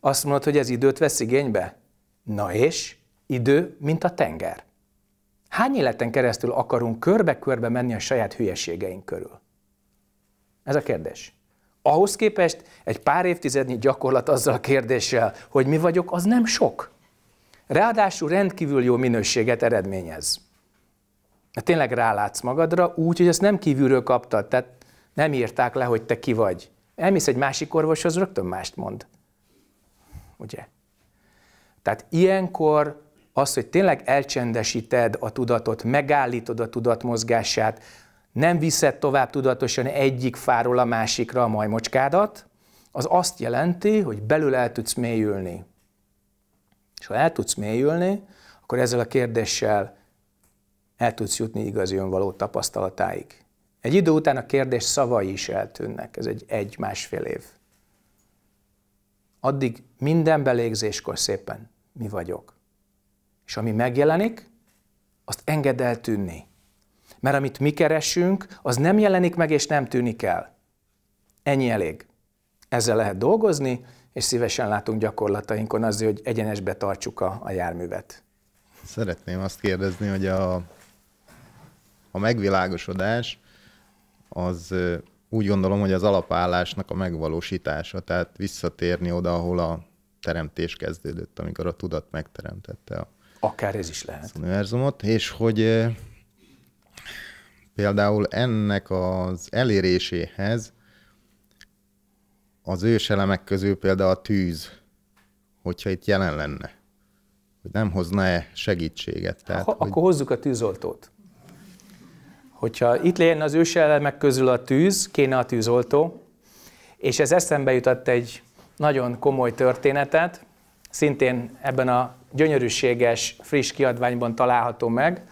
Azt mondod, hogy ez időt vesz igénybe? Na és? Idő, mint a tenger. Hány életen keresztül akarunk körbe-körbe menni a saját hülyeségeink körül? Ez a kérdés. Ahhoz képest egy pár évtizednyi gyakorlat azzal a kérdéssel, hogy mi vagyok, az nem sok. Ráadásul rendkívül jó minőséget eredményez. Tényleg rálátsz magadra úgy, hogy ezt nem kívülről kaptad, tehát nem írták le, hogy te ki vagy. Elmész egy másik orvoshoz, rögtön mást mond. Ugye? Tehát ilyenkor az, hogy tényleg elcsendesíted a tudatot, megállítod a tudatmozgását, nem viszed tovább tudatosan egyik fáról a másikra a majmocskádat, az azt jelenti, hogy belül el tudsz mélyülni. És ha el tudsz mélyülni, akkor ezzel a kérdéssel el tudsz jutni igazi önvaló tapasztalatáig. Egy idő után a kérdés szavai is eltűnnek, ez egy egy-másfél év. Addig minden belégzéskor szépen mi vagyok. És ami megjelenik, azt enged tűnni, Mert amit mi keresünk, az nem jelenik meg és nem tűnik el. Ennyi elég. Ezzel lehet dolgozni, és szívesen látunk gyakorlatainkon azért, hogy egyenesbe tartsuk a, a járművet. Szeretném azt kérdezni, hogy a, a megvilágosodás az úgy gondolom, hogy az alapállásnak a megvalósítása, tehát visszatérni oda, ahol a teremtés kezdődött, amikor a tudat megteremtette a Akár ez is lehet. Az univerzumot, és hogy például ennek az eléréséhez az őselemek közül például a tűz, hogyha itt jelen lenne, hogy nem hozna-e segítséget. Tehát, ha, hogy... Akkor hozzuk a tűzoltót hogyha itt lenne az őselemek közül a tűz, kéne a tűzoltó, és ez eszembe jutott egy nagyon komoly történetet, szintén ebben a gyönyörűséges, friss kiadványban található meg,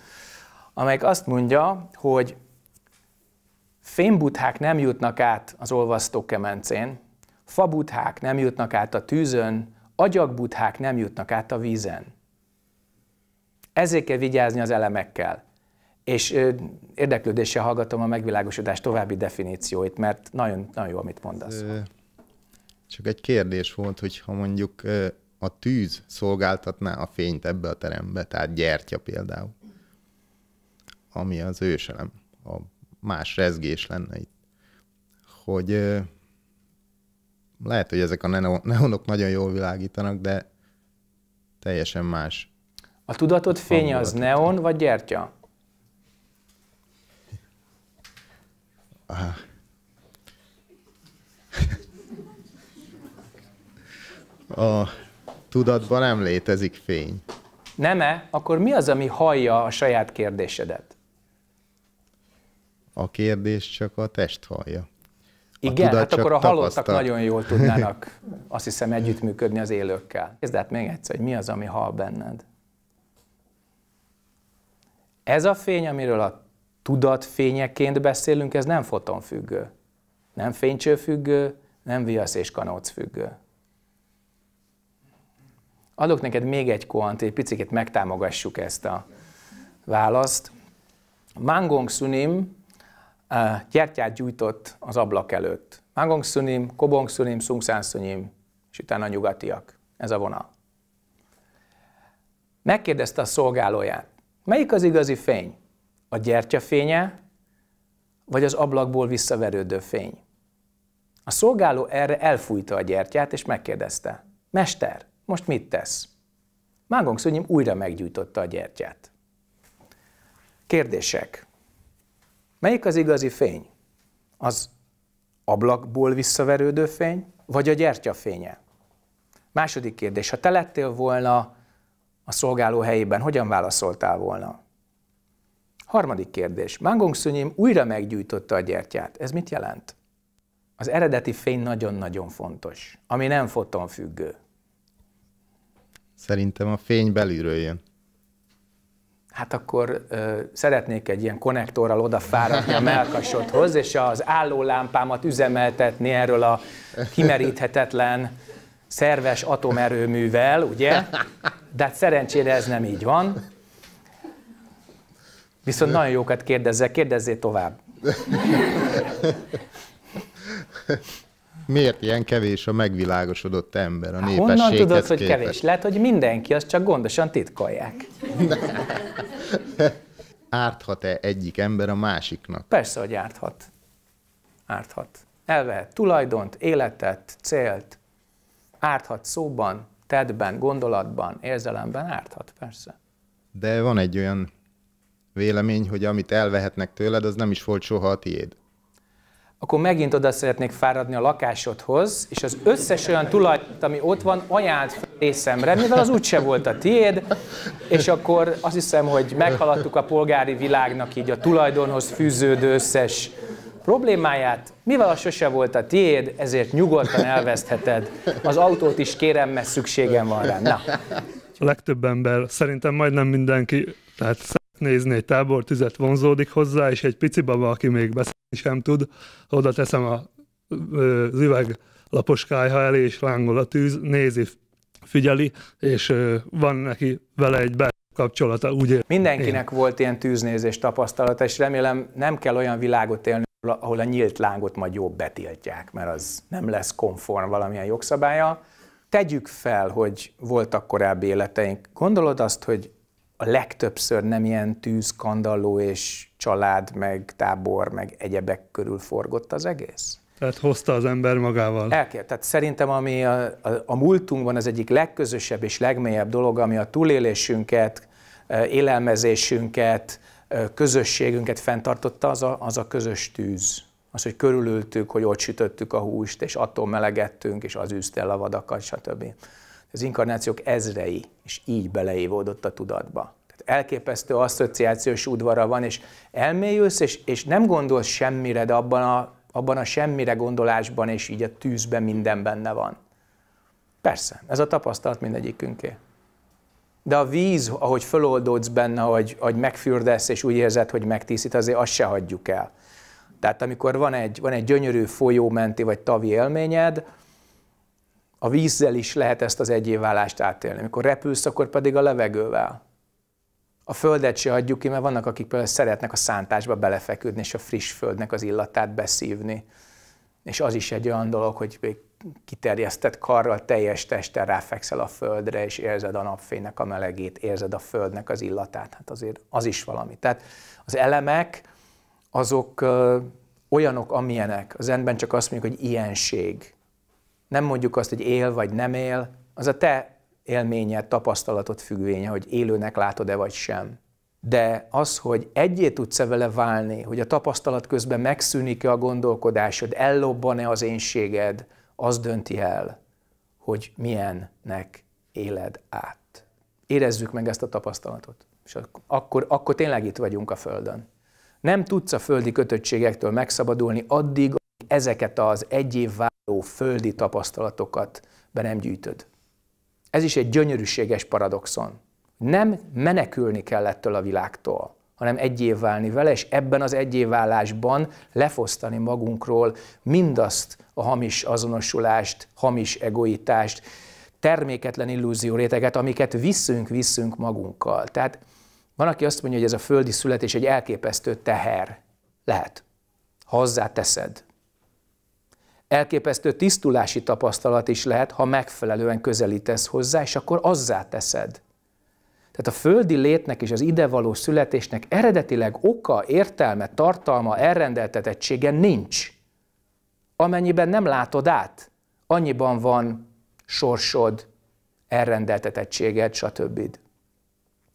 amelyik azt mondja, hogy Fémbuthák nem jutnak át az kemencén, fabuthák nem jutnak át a tűzön, agyagbuthák nem jutnak át a vízen. Ezért kell vigyázni az elemekkel és érdeklődéssel hallgatom a megvilágosodás további definícióit, mert nagyon, nagyon jó, amit mondasz. Ez, csak egy kérdés volt, hogy ha mondjuk a tűz szolgáltatná a fényt ebbe a terembe, tehát gyertya például, ami az őselem, a más rezgés lenne itt, hogy lehet, hogy ezek a neonok nagyon jól világítanak, de teljesen más. A tudatod fénye az neon vagy gyertya? Aha. A tudatban nem létezik fény. Nem-e? Akkor mi az, ami hallja a saját kérdésedet? A kérdés csak a test hallja. A Igen, hát akkor a halottak nagyon jól tudnának, *laughs* azt hiszem, együttműködni az élőkkel. Nézd hát még egyszer, hogy mi az, ami hal benned. Ez a fény, amiről a tudatfényeként beszélünk, ez nem fotonfüggő, nem fénycsőfüggő, nem viasz és kanóc függő. Adok neked még egy kohant, egy picit megtámogassuk ezt a választ. Mangong Sunim eh, gyertyát gyújtott az ablak előtt. Mangong Sunim, Kobong Sunim, San Sunim, és utána a nyugatiak. Ez a vonal. Megkérdezte a szolgálóját, melyik az igazi fény? a gyertyafénye, vagy az ablakból visszaverődő fény. A szolgáló erre elfújta a gyertyát, és megkérdezte, Mester, most mit tesz? Mágong szönyim újra meggyújtotta a gyertyát. Kérdések. Melyik az igazi fény? Az ablakból visszaverődő fény, vagy a gyertya fénye? Második kérdés. Ha te lettél volna a szolgáló helyében, hogyan válaszoltál volna? Harmadik kérdés. Mangong Szönyém újra meggyújtotta a gyertyát. Ez mit jelent? Az eredeti fény nagyon-nagyon fontos, ami nem függő. Szerintem a fény belülről jön. Hát akkor ö, szeretnék egy ilyen konnektorral odafáradni a melkasodhoz, és az álló lámpámat üzemeltetni erről a kimeríthetetlen szerves atomerőművel, ugye? De hát szerencsére ez nem így van. Viszont nagyon jókat kérdezzel, kérdezzél tovább. *laughs* Miért ilyen kevés a megvilágosodott ember a Há, népességhez Honnan tudod, képest? hogy kevés? Lehet, hogy mindenki, azt csak gondosan titkolják. *laughs* Árthat-e egyik ember a másiknak? Persze, hogy árthat. Árthat. Elvehet tulajdont, életet, célt. Árthat szóban, tedben, gondolatban, érzelemben, árthat, persze. De van egy olyan vélemény, hogy amit elvehetnek tőled, az nem is volt soha a tiéd. Akkor megint oda szeretnék fáradni a lakásodhoz, és az összes olyan tulaj, ami ott van, ajánlt részemre, mivel az úgyse volt a tiéd, és akkor azt hiszem, hogy meghaladtuk a polgári világnak így a tulajdonhoz fűződő összes problémáját, mivel az sose volt a tiéd, ezért nyugodtan elvesztheted. Az autót is kérem, mert szükségem van rá. Na. A legtöbb ember, szerintem majdnem mindenki, tehát nézni egy tábortüzet vonzódik hozzá, és egy pici baba, aki még beszélni sem tud, oda teszem a, az üveg laposkájha elé, és lángol a tűz, nézi, figyeli, és van neki vele egy be kapcsolata. Úgy Mindenkinek én. volt ilyen tűznézés tapasztalata, és remélem nem kell olyan világot élni, ahol a nyílt lángot majd jobb betiltják, mert az nem lesz konform valamilyen jogszabálya. Tegyük fel, hogy voltak korábbi életeink. Gondolod azt, hogy a legtöbbször nem ilyen tűz, skandalló és család, meg tábor, meg egyebek körül forgott az egész? Tehát hozta az ember magával. El kell. Tehát szerintem, ami a, a, a múltunkban az egyik legközösebb és legmélyebb dolog, ami a túlélésünket, élelmezésünket, közösségünket fenntartotta, az a, az a közös tűz. Az, hogy körülültük, hogy ott sütöttük a húst, és attól melegettünk, és az üzte el a vadakat, stb az inkarnációk ezrei, és így beleívódott a tudatba. Tehát elképesztő asszociációs udvara van, és elmélyülsz, és, és nem gondolsz semmire, de abban a, abban a semmire gondolásban, és így a tűzben minden benne van. Persze, ez a tapasztalat mindegyikünké. De a víz, ahogy föloldódsz benne, ahogy, hogy megfürdesz, és úgy érzed, hogy megtisztít, azért azt se hagyjuk el. Tehát amikor van egy, van egy gyönyörű folyómenti vagy tavi élményed, a vízzel is lehet ezt az egyévválást átélni. Amikor repülsz, akkor pedig a levegővel. A földet se hagyjuk ki, mert vannak, akik például szeretnek a szántásba belefeküdni, és a friss földnek az illatát beszívni. És az is egy olyan dolog, hogy kiterjesztett karral, teljes testtel ráfekszel a földre, és érzed a napfénynek a melegét, érzed a földnek az illatát. Hát azért az is valami. Tehát az elemek, azok olyanok, amilyenek. Az endben csak azt mondjuk, hogy ilyenség nem mondjuk azt, hogy él vagy nem él, az a te élményed, tapasztalatod függvénye, hogy élőnek látod-e vagy sem. De az, hogy egyé tudsz-e vele válni, hogy a tapasztalat közben megszűnik-e a gondolkodásod, ellobban-e az énséged, az dönti el, hogy milyennek éled át. Érezzük meg ezt a tapasztalatot. És akkor, akkor tényleg itt vagyunk a Földön. Nem tudsz a földi kötöttségektől megszabadulni addig, ezeket az egy év váló földi tapasztalatokat be nem gyűjtöd. Ez is egy gyönyörűséges paradoxon. Nem menekülni kell ettől a világtól, hanem egyév válni vele, és ebben az egyévválásban lefosztani magunkról mindazt a hamis azonosulást, hamis egoitást, terméketlen illúzió réteget, amiket visszünk visszünk magunkkal. Tehát van, aki azt mondja, hogy ez a földi születés egy elképesztő teher. Lehet. Ha hozzáteszed, Elképesztő tisztulási tapasztalat is lehet, ha megfelelően közelítesz hozzá, és akkor azzá teszed. Tehát a földi létnek és az idevaló születésnek eredetileg oka, értelme, tartalma, elrendeltetettsége nincs. Amennyiben nem látod át, annyiban van sorsod, elrendeltetettséged, stb.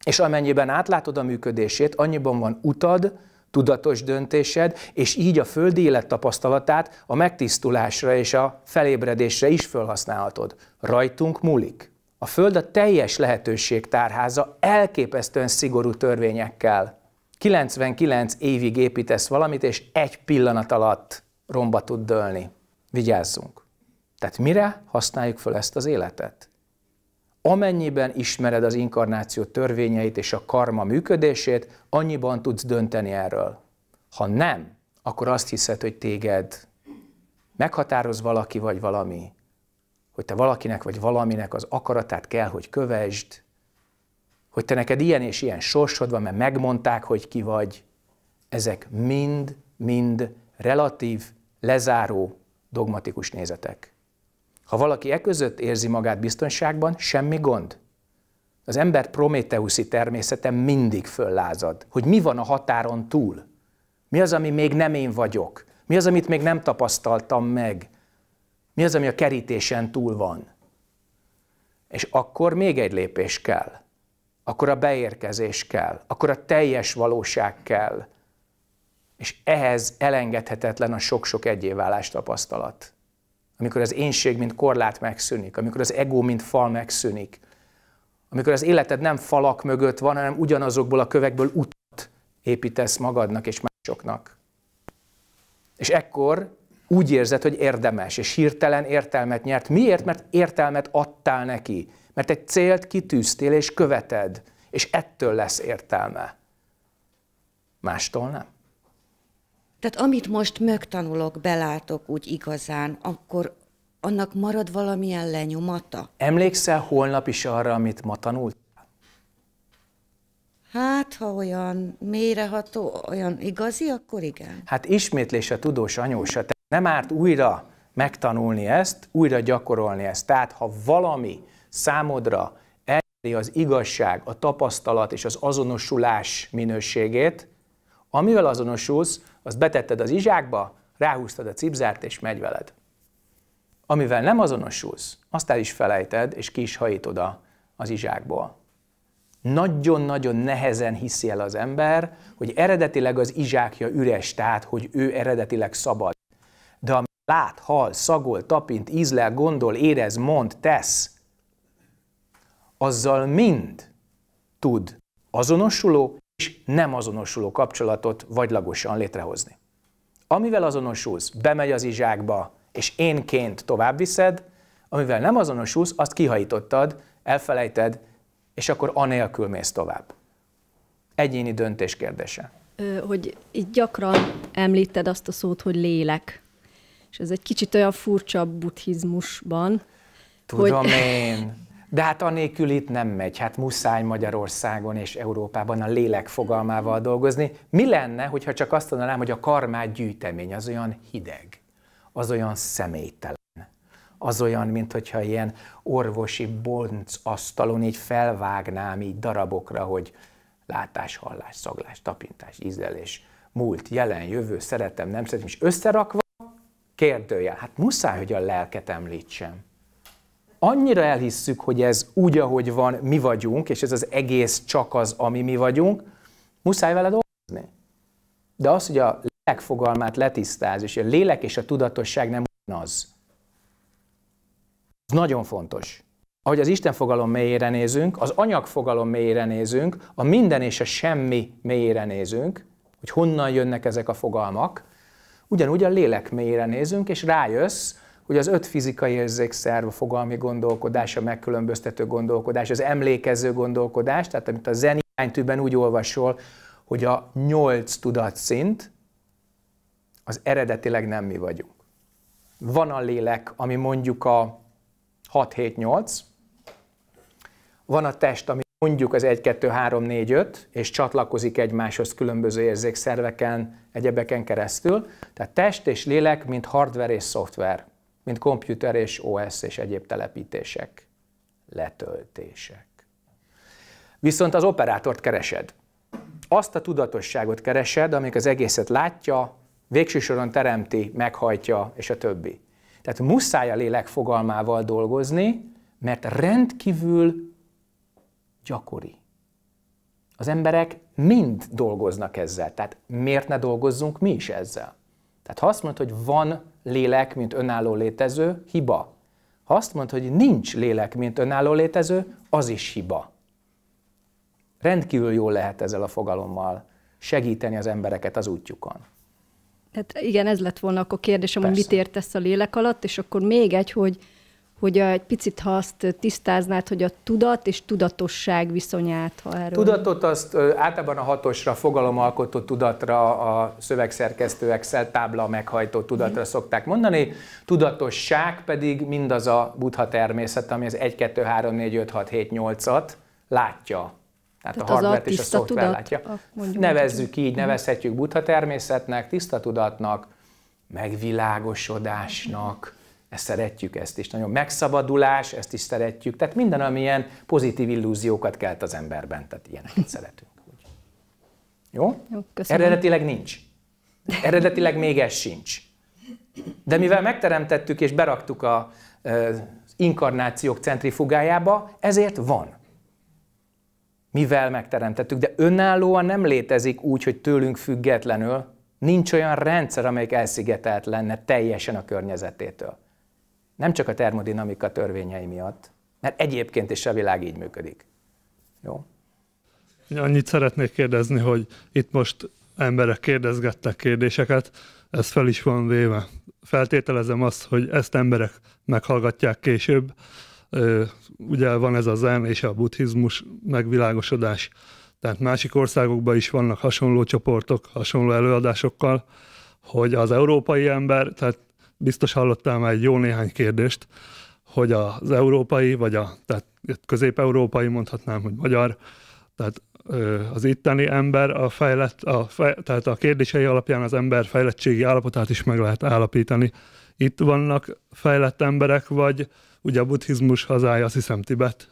És amennyiben átlátod a működését, annyiban van utad, tudatos döntésed, és így a földi élet tapasztalatát a megtisztulásra és a felébredésre is felhasználhatod. Rajtunk múlik. A Föld a teljes lehetőség tárháza elképesztően szigorú törvényekkel. 99 évig építesz valamit, és egy pillanat alatt romba tud dőlni. Vigyázzunk! Tehát mire használjuk föl ezt az életet? Amennyiben ismered az inkarnáció törvényeit és a karma működését, annyiban tudsz dönteni erről. Ha nem, akkor azt hiszed, hogy téged meghatároz valaki vagy valami, hogy te valakinek vagy valaminek az akaratát kell, hogy kövesd, hogy te neked ilyen és ilyen sorsod van, mert megmondták, hogy ki vagy. Ezek mind-mind relatív, lezáró, dogmatikus nézetek. Ha valaki e között érzi magát biztonságban, semmi gond. Az ember prométeuszi természete mindig föllázad, hogy mi van a határon túl. Mi az, ami még nem én vagyok? Mi az, amit még nem tapasztaltam meg? Mi az, ami a kerítésen túl van? És akkor még egy lépés kell. Akkor a beérkezés kell. Akkor a teljes valóság kell. És ehhez elengedhetetlen a sok-sok egyéválás tapasztalat amikor az énség, mint korlát megszűnik, amikor az ego, mint fal megszűnik, amikor az életed nem falak mögött van, hanem ugyanazokból a kövekből utat építesz magadnak és másoknak. És ekkor úgy érzed, hogy érdemes, és hirtelen értelmet nyert. Miért? Mert értelmet adtál neki. Mert egy célt kitűztél és követed, és ettől lesz értelme. Mástól nem. Tehát amit most megtanulok, belátok úgy igazán, akkor annak marad valamilyen lenyomata. Emlékszel holnap is arra, amit ma tanult? Hát, ha olyan méreható, olyan igazi, akkor igen. Hát ismétlés a tudós anyósa. Te nem árt újra megtanulni ezt, újra gyakorolni ezt. Tehát, ha valami számodra eléri az igazság, a tapasztalat és az azonosulás minőségét, amivel azonosulsz, azt betetted az izsákba, ráhúztad a cipzárt, és megy veled. Amivel nem azonosulsz, azt el is felejted, és ki is hajítod az izsákból. Nagyon-nagyon nehezen hiszi el az ember, hogy eredetileg az izsákja üres, tehát hogy ő eredetileg szabad. De amit lát, hal, szagol, tapint, ízlel, gondol, érez, mond, tesz, azzal mind tud azonosuló és nem azonosuló kapcsolatot vagylagosan létrehozni. Amivel azonosulsz, bemegy az izsákba, és énként tovább viszed, amivel nem azonosulsz, azt kihajítottad, elfelejted, és akkor anélkül mész tovább. Egyéni döntés kérdése. Hogy itt gyakran említed azt a szót, hogy lélek. És ez egy kicsit olyan furcsa buddhizmusban. Tudom hogy... én. *laughs* De hát anélkül itt nem megy, hát muszáj Magyarországon és Európában a lélek fogalmával dolgozni. Mi lenne, hogyha csak azt mondanám, hogy a karmát gyűjtemény az olyan hideg, az olyan személytelen, az olyan, mint ilyen orvosi bonc asztalon így felvágnám így darabokra, hogy látás, hallás, szaglás, tapintás, ízlelés, múlt, jelen, jövő, szeretem, nem szeretem, és összerakva kérdőjel. Hát muszáj, hogy a lelket említsem annyira elhisszük, hogy ez úgy, ahogy van, mi vagyunk, és ez az egész csak az, ami mi vagyunk, muszáj vele dolgozni. De az, hogy a lélek fogalmát letisztáz, és a lélek és a tudatosság nem az. Ez nagyon fontos. Ahogy az Isten fogalom mélyére nézünk, az anyag fogalom mélyére nézünk, a minden és a semmi mélyére nézünk, hogy honnan jönnek ezek a fogalmak, ugyanúgy a lélek mélyére nézünk, és rájössz, hogy az öt fizikai érzékszerv, a fogalmi gondolkodás, a megkülönböztető gondolkodás, az emlékező gondolkodás, tehát amit a zenitánytűben úgy olvasol, hogy a nyolc tudatszint az eredetileg nem mi vagyunk. Van a lélek, ami mondjuk a 6-7-8, van a test, ami mondjuk az 1, 2, 3, 4, 5, és csatlakozik egymáshoz különböző érzékszerveken, egyebeken keresztül. Tehát test és lélek, mint hardware és szoftver mint komputer és OS és egyéb telepítések, letöltések. Viszont az operátort keresed. Azt a tudatosságot keresed, amik az egészet látja, végső soron teremti, meghajtja, és a többi. Tehát muszáj a lélek fogalmával dolgozni, mert rendkívül gyakori. Az emberek mind dolgoznak ezzel, tehát miért ne dolgozzunk mi is ezzel? Tehát ha azt mondod, hogy van lélek, mint önálló létező, hiba. Ha azt mondod, hogy nincs lélek, mint önálló létező, az is hiba. Rendkívül jól lehet ezzel a fogalommal segíteni az embereket az útjukon. Tehát igen, ez lett volna akkor kérdésem, Persze. hogy mit értesz a lélek alatt, és akkor még egy, hogy hogy egy picit, ha azt tisztáznád, hogy a tudat és tudatosság viszonyát, ha erről... Tudatot azt általában a hatosra, fogalomalkotó tudatra, a szövegszerkesztő Excel tábla meghajtó tudatra mhm. szokták mondani, tudatosság pedig mindaz a buddha természet, ami az 1, 2, 3, 4, 5, 6, 7, 8-at látja. Tehát, Tehát a hardware és a szoftver tudat, látja. A, Nevezzük így, mhm. nevezhetjük buddha természetnek, tiszta tudatnak, megvilágosodásnak, ezt szeretjük ezt is. Nagyon megszabadulás, ezt is szeretjük. Tehát minden, amilyen pozitív illúziókat kelt az emberben, tehát ilyeneket *laughs* szeretünk. Úgy. Jó? Jó Eredetileg nincs. Eredetileg még ez sincs. De mivel megteremtettük és beraktuk a, az inkarnációk centrifugájába, ezért van. Mivel megteremtettük, de önállóan nem létezik úgy, hogy tőlünk függetlenül, nincs olyan rendszer, amelyik elszigetelt lenne teljesen a környezetétől. Nem csak a termodinamika törvényei miatt, mert egyébként is a világ így működik. Jó? Annyit szeretnék kérdezni, hogy itt most emberek kérdezgettek kérdéseket, ez fel is van véve. Feltételezem azt, hogy ezt emberek meghallgatják később. Ugye van ez a zen és a buddhizmus megvilágosodás, tehát másik országokban is vannak hasonló csoportok, hasonló előadásokkal, hogy az európai ember, tehát biztos hallottál már egy jó néhány kérdést, hogy az európai, vagy a tehát közép-európai, mondhatnám, hogy magyar, tehát az itteni ember a fejlett, a fej, tehát a kérdései alapján az ember fejlettségi állapotát is meg lehet állapítani. Itt vannak fejlett emberek, vagy ugye a buddhizmus hazája, azt hiszem Tibet,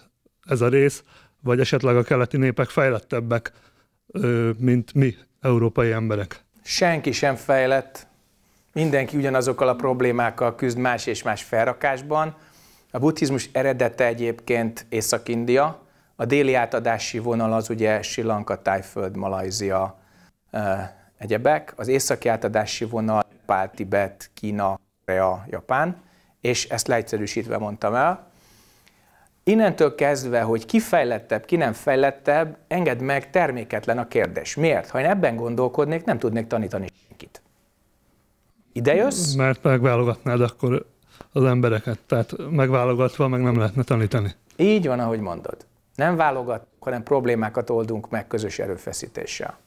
ez a rész, vagy esetleg a keleti népek fejlettebbek, mint mi, európai emberek. Senki sem fejlett, mindenki ugyanazokkal a problémákkal küzd más és más felrakásban. A buddhizmus eredete egyébként Észak-India, a déli átadási vonal az ugye Sri Lanka, Tájföld, Malajzia, egyebek, az északi átadási vonal Pál, Tibet, Kína, Korea, Japán, és ezt leegyszerűsítve mondtam el. Innentől kezdve, hogy ki fejlettebb, ki nem fejlettebb, engedd meg terméketlen a kérdés. Miért? Ha én ebben gondolkodnék, nem tudnék tanítani jössz? Mert megválogatnád akkor az embereket, tehát megválogatva meg nem lehetne tanítani. Így van, ahogy mondod. Nem válogat, hanem problémákat oldunk meg közös erőfeszítéssel.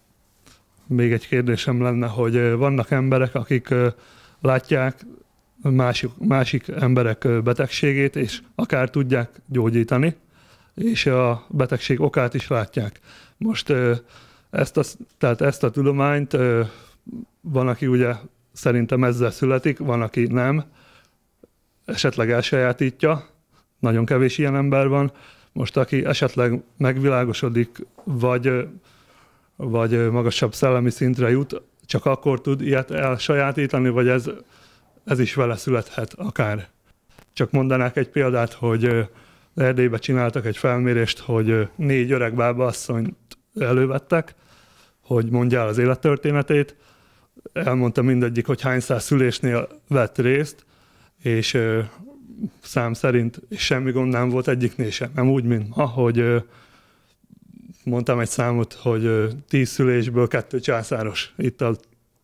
Még egy kérdésem lenne, hogy vannak emberek, akik látják másik, másik emberek betegségét, és akár tudják gyógyítani, és a betegség okát is látják. Most ezt a, tehát ezt a tudományt van, aki ugye szerintem ezzel születik, van, aki nem, esetleg elsajátítja, nagyon kevés ilyen ember van. Most aki esetleg megvilágosodik, vagy, vagy magasabb szellemi szintre jut, csak akkor tud ilyet elsajátítani, vagy ez, ez is vele születhet akár. Csak mondanák egy példát, hogy Erdélybe csináltak egy felmérést, hogy négy öreg bába asszonyt elővettek, hogy el az élettörténetét, elmondta mindegyik, hogy hány száz szülésnél vett részt, és ö, szám szerint semmi gond nem volt egyiknél sem. Nem úgy, mint ma, hogy ö, mondtam egy számot, hogy ö, tíz szülésből kettő császáros. Itt a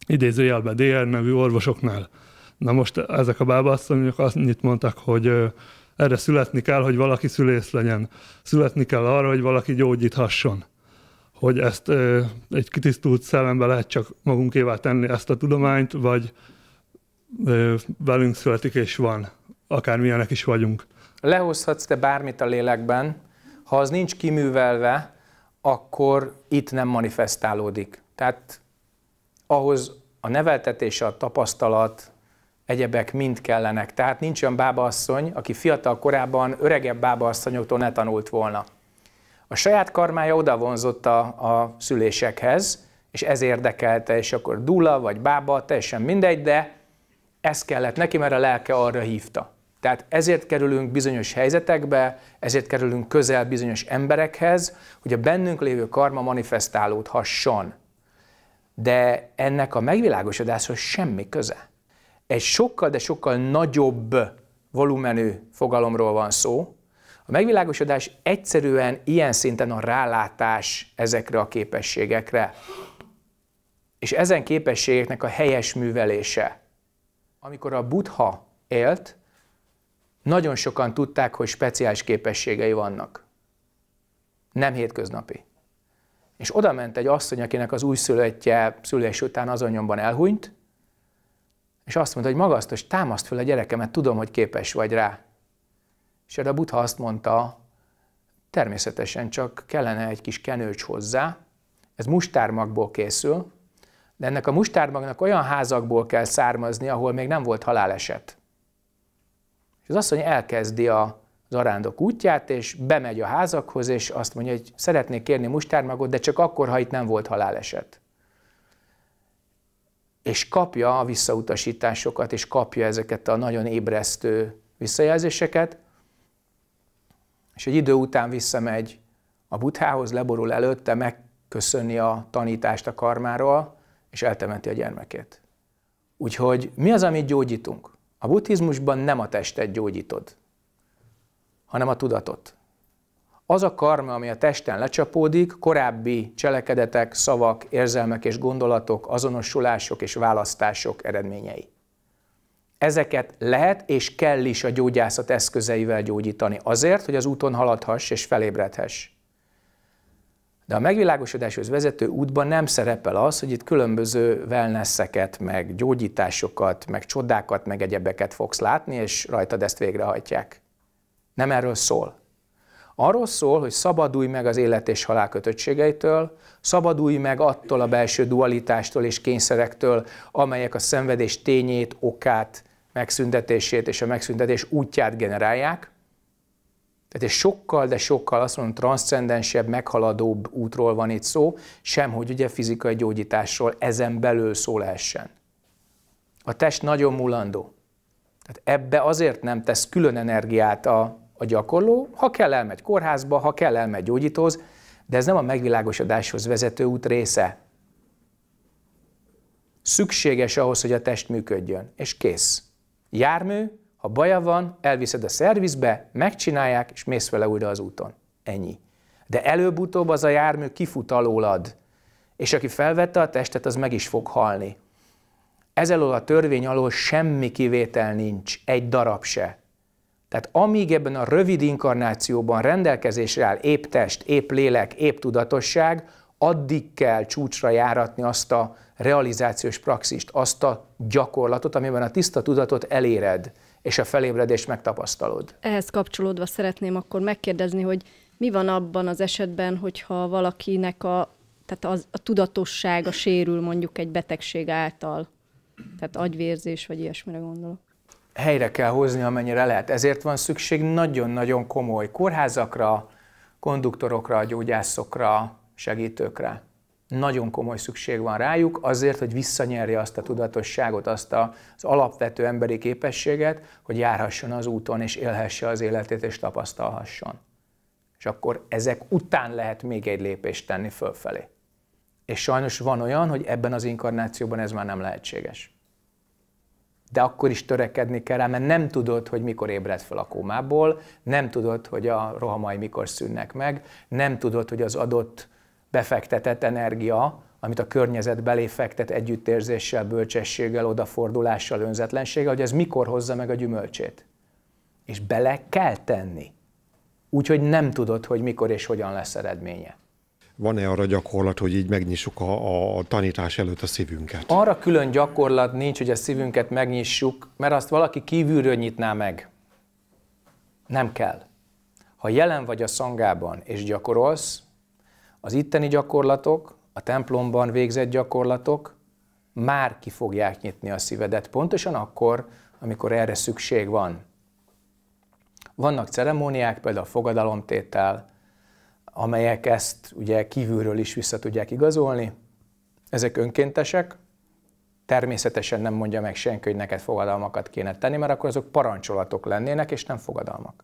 idézőjelben DR nevű orvosoknál. Na most ezek a bábasszonyok annyit mondtak, hogy ö, erre születni kell, hogy valaki szülész legyen. Születni kell arra, hogy valaki gyógyíthasson hogy ezt ö, egy kitisztult szellembe lehet csak magunkévá tenni ezt a tudományt, vagy ö, velünk születik és van, akármilyenek is vagyunk. Lehozhatsz te bármit a lélekben, ha az nincs kiművelve, akkor itt nem manifestálódik. Tehát ahhoz a neveltetés a tapasztalat, egyebek mind kellenek. Tehát nincs olyan bábaasszony, aki fiatal korában öregebb bábaasszonyoktól ne tanult volna. A saját karmája oda vonzotta a szülésekhez, és ez érdekelte, és akkor dula vagy bába, teljesen mindegy, de ez kellett neki, mert a lelke arra hívta. Tehát ezért kerülünk bizonyos helyzetekbe, ezért kerülünk közel bizonyos emberekhez, hogy a bennünk lévő karma manifestálódhasson. De ennek a megvilágosodáshoz semmi köze. Egy sokkal, de sokkal nagyobb volumenű fogalomról van szó, a megvilágosodás egyszerűen ilyen szinten a rálátás ezekre a képességekre, és ezen képességeknek a helyes művelése. Amikor a buddha élt, nagyon sokan tudták, hogy speciális képességei vannak. Nem hétköznapi. És oda ment egy asszony, akinek az újszülöttje szülés után azonnyomban elhunyt, és azt mondta, hogy magasztos, támaszt fel a gyerekemet, tudom, hogy képes vagy rá. És erre a Buddha azt mondta, természetesen csak kellene egy kis kenőcs hozzá, ez mustármagból készül, de ennek a mustármagnak olyan házakból kell származni, ahol még nem volt haláleset. És az asszony elkezdi a zarándok útját, és bemegy a házakhoz, és azt mondja, hogy szeretnék kérni mustármagot, de csak akkor, ha itt nem volt haláleset. És kapja a visszautasításokat, és kapja ezeket a nagyon ébresztő visszajelzéseket, és egy idő után visszamegy a buthához, leborul előtte, megköszöni a tanítást a karmáról, és eltemeti a gyermekét. Úgyhogy mi az, amit gyógyítunk? A buddhizmusban nem a testet gyógyítod, hanem a tudatot. Az a karma, ami a testen lecsapódik, korábbi cselekedetek, szavak, érzelmek és gondolatok, azonosulások és választások eredményei. Ezeket lehet és kell is a gyógyászat eszközeivel gyógyítani azért, hogy az úton haladhass és felébredhess. De a megvilágosodáshoz vezető útban nem szerepel az, hogy itt különböző wellnesseket, meg gyógyításokat, meg csodákat, meg egyebeket fogsz látni, és rajtad ezt végrehajtják. Nem erről szól. Arról szól, hogy szabadulj meg az élet és halál kötöttségeitől, szabadulj meg attól a belső dualitástól és kényszerektől, amelyek a szenvedés tényét, okát, megszüntetését és a megszüntetés útját generálják. Tehát egy sokkal, de sokkal azt mondom, transzcendensebb, meghaladóbb útról van itt szó, sem hogy ugye fizikai gyógyításról ezen belül szó lehessen. A test nagyon mulandó. Tehát ebbe azért nem tesz külön energiát a a gyakorló, ha kell elmegy kórházba, ha kell elmegy gyógyítóz, de ez nem a megvilágosodáshoz vezető út része. Szükséges ahhoz, hogy a test működjön, és kész. Jármű, ha baja van, elviszed a szervizbe, megcsinálják, és mész vele újra az úton. Ennyi. De előbb-utóbb az a jármű kifut alólad, és aki felvette a testet, az meg is fog halni. Ez a törvény alól semmi kivétel nincs, egy darab se. Tehát amíg ebben a rövid inkarnációban rendelkezésre áll épp test, épp lélek, épp tudatosság, addig kell csúcsra járatni azt a realizációs praxist, azt a gyakorlatot, amiben a tiszta tudatot eléred, és a felébredést megtapasztalod. Ehhez kapcsolódva szeretném akkor megkérdezni, hogy mi van abban az esetben, hogyha valakinek a, tehát az, a tudatossága sérül mondjuk egy betegség által? Tehát agyvérzés, vagy ilyesmire gondolok helyre kell hozni, amennyire lehet. Ezért van szükség nagyon-nagyon komoly kórházakra, konduktorokra, gyógyászokra, segítőkre. Nagyon komoly szükség van rájuk azért, hogy visszanyerje azt a tudatosságot, azt az alapvető emberi képességet, hogy járhasson az úton, és élhesse az életét, és tapasztalhasson. És akkor ezek után lehet még egy lépést tenni fölfelé. És sajnos van olyan, hogy ebben az inkarnációban ez már nem lehetséges de akkor is törekedni kell rá, mert nem tudod, hogy mikor ébred fel a kómából, nem tudod, hogy a rohamai mikor szűnnek meg, nem tudod, hogy az adott befektetett energia, amit a környezet belé fektet együttérzéssel, bölcsességgel, odafordulással, önzetlenséggel, hogy ez mikor hozza meg a gyümölcsét. És bele kell tenni. Úgyhogy nem tudod, hogy mikor és hogyan lesz eredménye van-e arra gyakorlat, hogy így megnyissuk a, a tanítás előtt a szívünket? Arra külön gyakorlat nincs, hogy a szívünket megnyissuk, mert azt valaki kívülről nyitná meg. Nem kell. Ha jelen vagy a szangában és gyakorolsz, az itteni gyakorlatok, a templomban végzett gyakorlatok már ki fogják nyitni a szívedet, pontosan akkor, amikor erre szükség van. Vannak ceremóniák, például a fogadalomtétel, amelyek ezt ugye kívülről is vissza tudják igazolni. Ezek önkéntesek, természetesen nem mondja meg senki, hogy neked fogadalmakat kéne tenni, mert akkor azok parancsolatok lennének, és nem fogadalmak.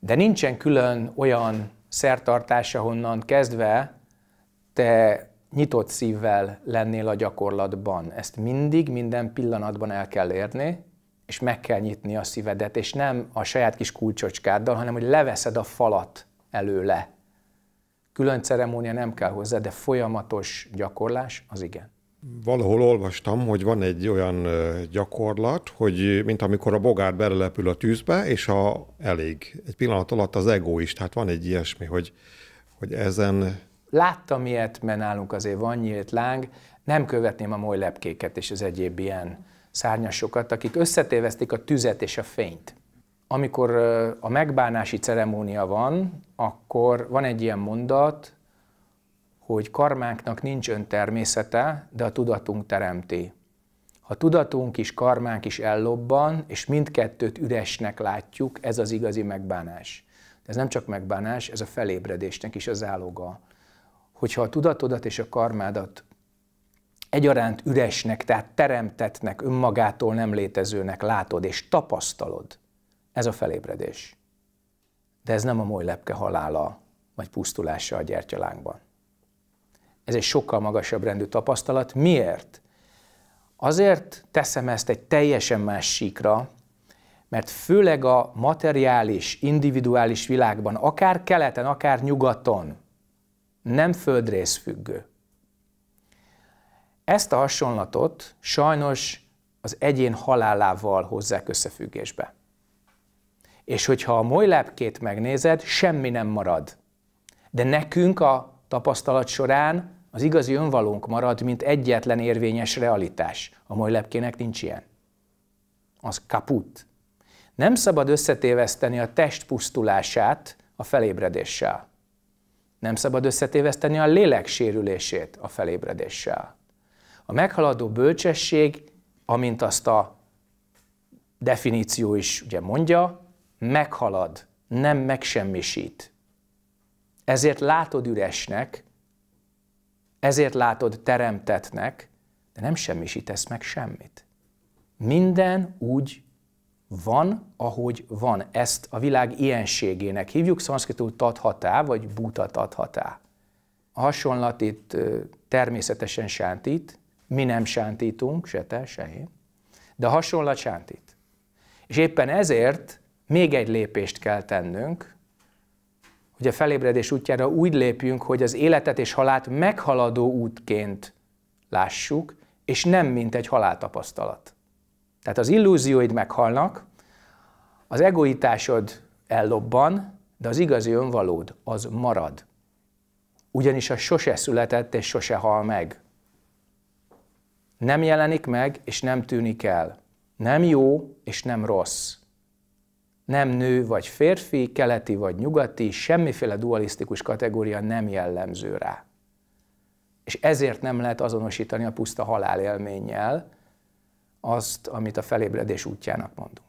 De nincsen külön olyan szertartás, ahonnan kezdve te nyitott szívvel lennél a gyakorlatban. Ezt mindig, minden pillanatban el kell érni, és meg kell nyitni a szívedet, és nem a saját kis kulcsocskáddal, hanem hogy leveszed a falat előle. Külön ceremónia nem kell hozzá, de folyamatos gyakorlás az igen. Valahol olvastam, hogy van egy olyan gyakorlat, hogy mint amikor a bogár belelepül a tűzbe, és a elég. Egy pillanat alatt az ego is, tehát van egy ilyesmi, hogy, hogy ezen... Láttam ilyet, mert nálunk azért van nyílt láng, nem követném a moly lepkéket és az egyéb ilyen szárnyasokat, akik összetévesztik a tüzet és a fényt. Amikor a megbánási ceremónia van, akkor van egy ilyen mondat, hogy karmánknak nincs öntermészete, de a tudatunk teremti. Ha tudatunk is, karmánk is ellobban, és mindkettőt üresnek látjuk, ez az igazi megbánás. De ez nem csak megbánás, ez a felébredésnek is az áloga. Hogyha a tudatodat és a karmádat egyaránt üresnek, tehát teremtetnek, önmagától nem létezőnek látod és tapasztalod. Ez a felébredés. De ez nem a moly lepke halála vagy pusztulása a gyertyalánkban. Ez egy sokkal magasabb rendű tapasztalat. Miért? Azért teszem ezt egy teljesen más síkra, mert főleg a materiális, individuális világban, akár keleten, akár nyugaton, nem földrész függő, ezt a hasonlatot sajnos az egyén halálával hozzák összefüggésbe. És hogyha a moly lepkét megnézed, semmi nem marad. De nekünk a tapasztalat során az igazi önvalónk marad, mint egyetlen érvényes realitás. A moly lepkének nincs ilyen. Az kaput. Nem szabad összetéveszteni a test pusztulását a felébredéssel. Nem szabad összetéveszteni a lélek sérülését a felébredéssel. A meghaladó bölcsesség, amint azt a definíció is ugye mondja, meghalad, nem megsemmisít. Ezért látod üresnek, ezért látod teremtetnek, de nem semmisítesz meg semmit. Minden úgy van, ahogy van. Ezt a világ ilyenségének hívjuk, szanszkritul tathatá, vagy buta tathatá. A hasonlat itt természetesen sántít, mi nem sántítunk, se te, se én, de a hasonlat sántít. És éppen ezért még egy lépést kell tennünk, hogy a felébredés útjára úgy lépjünk, hogy az életet és halált meghaladó útként lássuk, és nem mint egy haláltapasztalat. Tehát az illúzióid meghalnak, az egoitásod ellobban, de az igazi önvalód az marad. Ugyanis a sose született és sose hal meg. Nem jelenik meg, és nem tűnik el. Nem jó, és nem rossz. Nem nő vagy férfi, keleti vagy nyugati, semmiféle dualisztikus kategória nem jellemző rá. És ezért nem lehet azonosítani a puszta halálélménnyel azt, amit a felébredés útjának mondunk.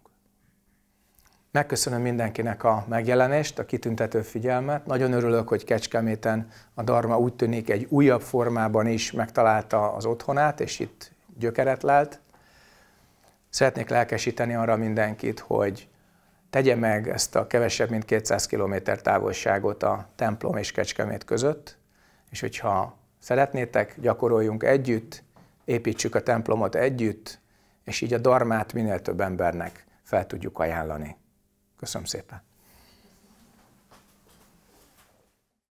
Megköszönöm mindenkinek a megjelenést, a kitüntető figyelmet. Nagyon örülök, hogy Kecskeméten a Darma úgy tűnik egy újabb formában is megtalálta az otthonát, és itt gyökeret lelt. Szeretnék lelkesíteni arra mindenkit, hogy tegye meg ezt a kevesebb, mint 200 km távolságot a templom és Kecskemét között, és hogyha szeretnétek, gyakoroljunk együtt, építsük a templomot együtt, és így a darmát minél több embernek fel tudjuk ajánlani. Köszönöm szépen!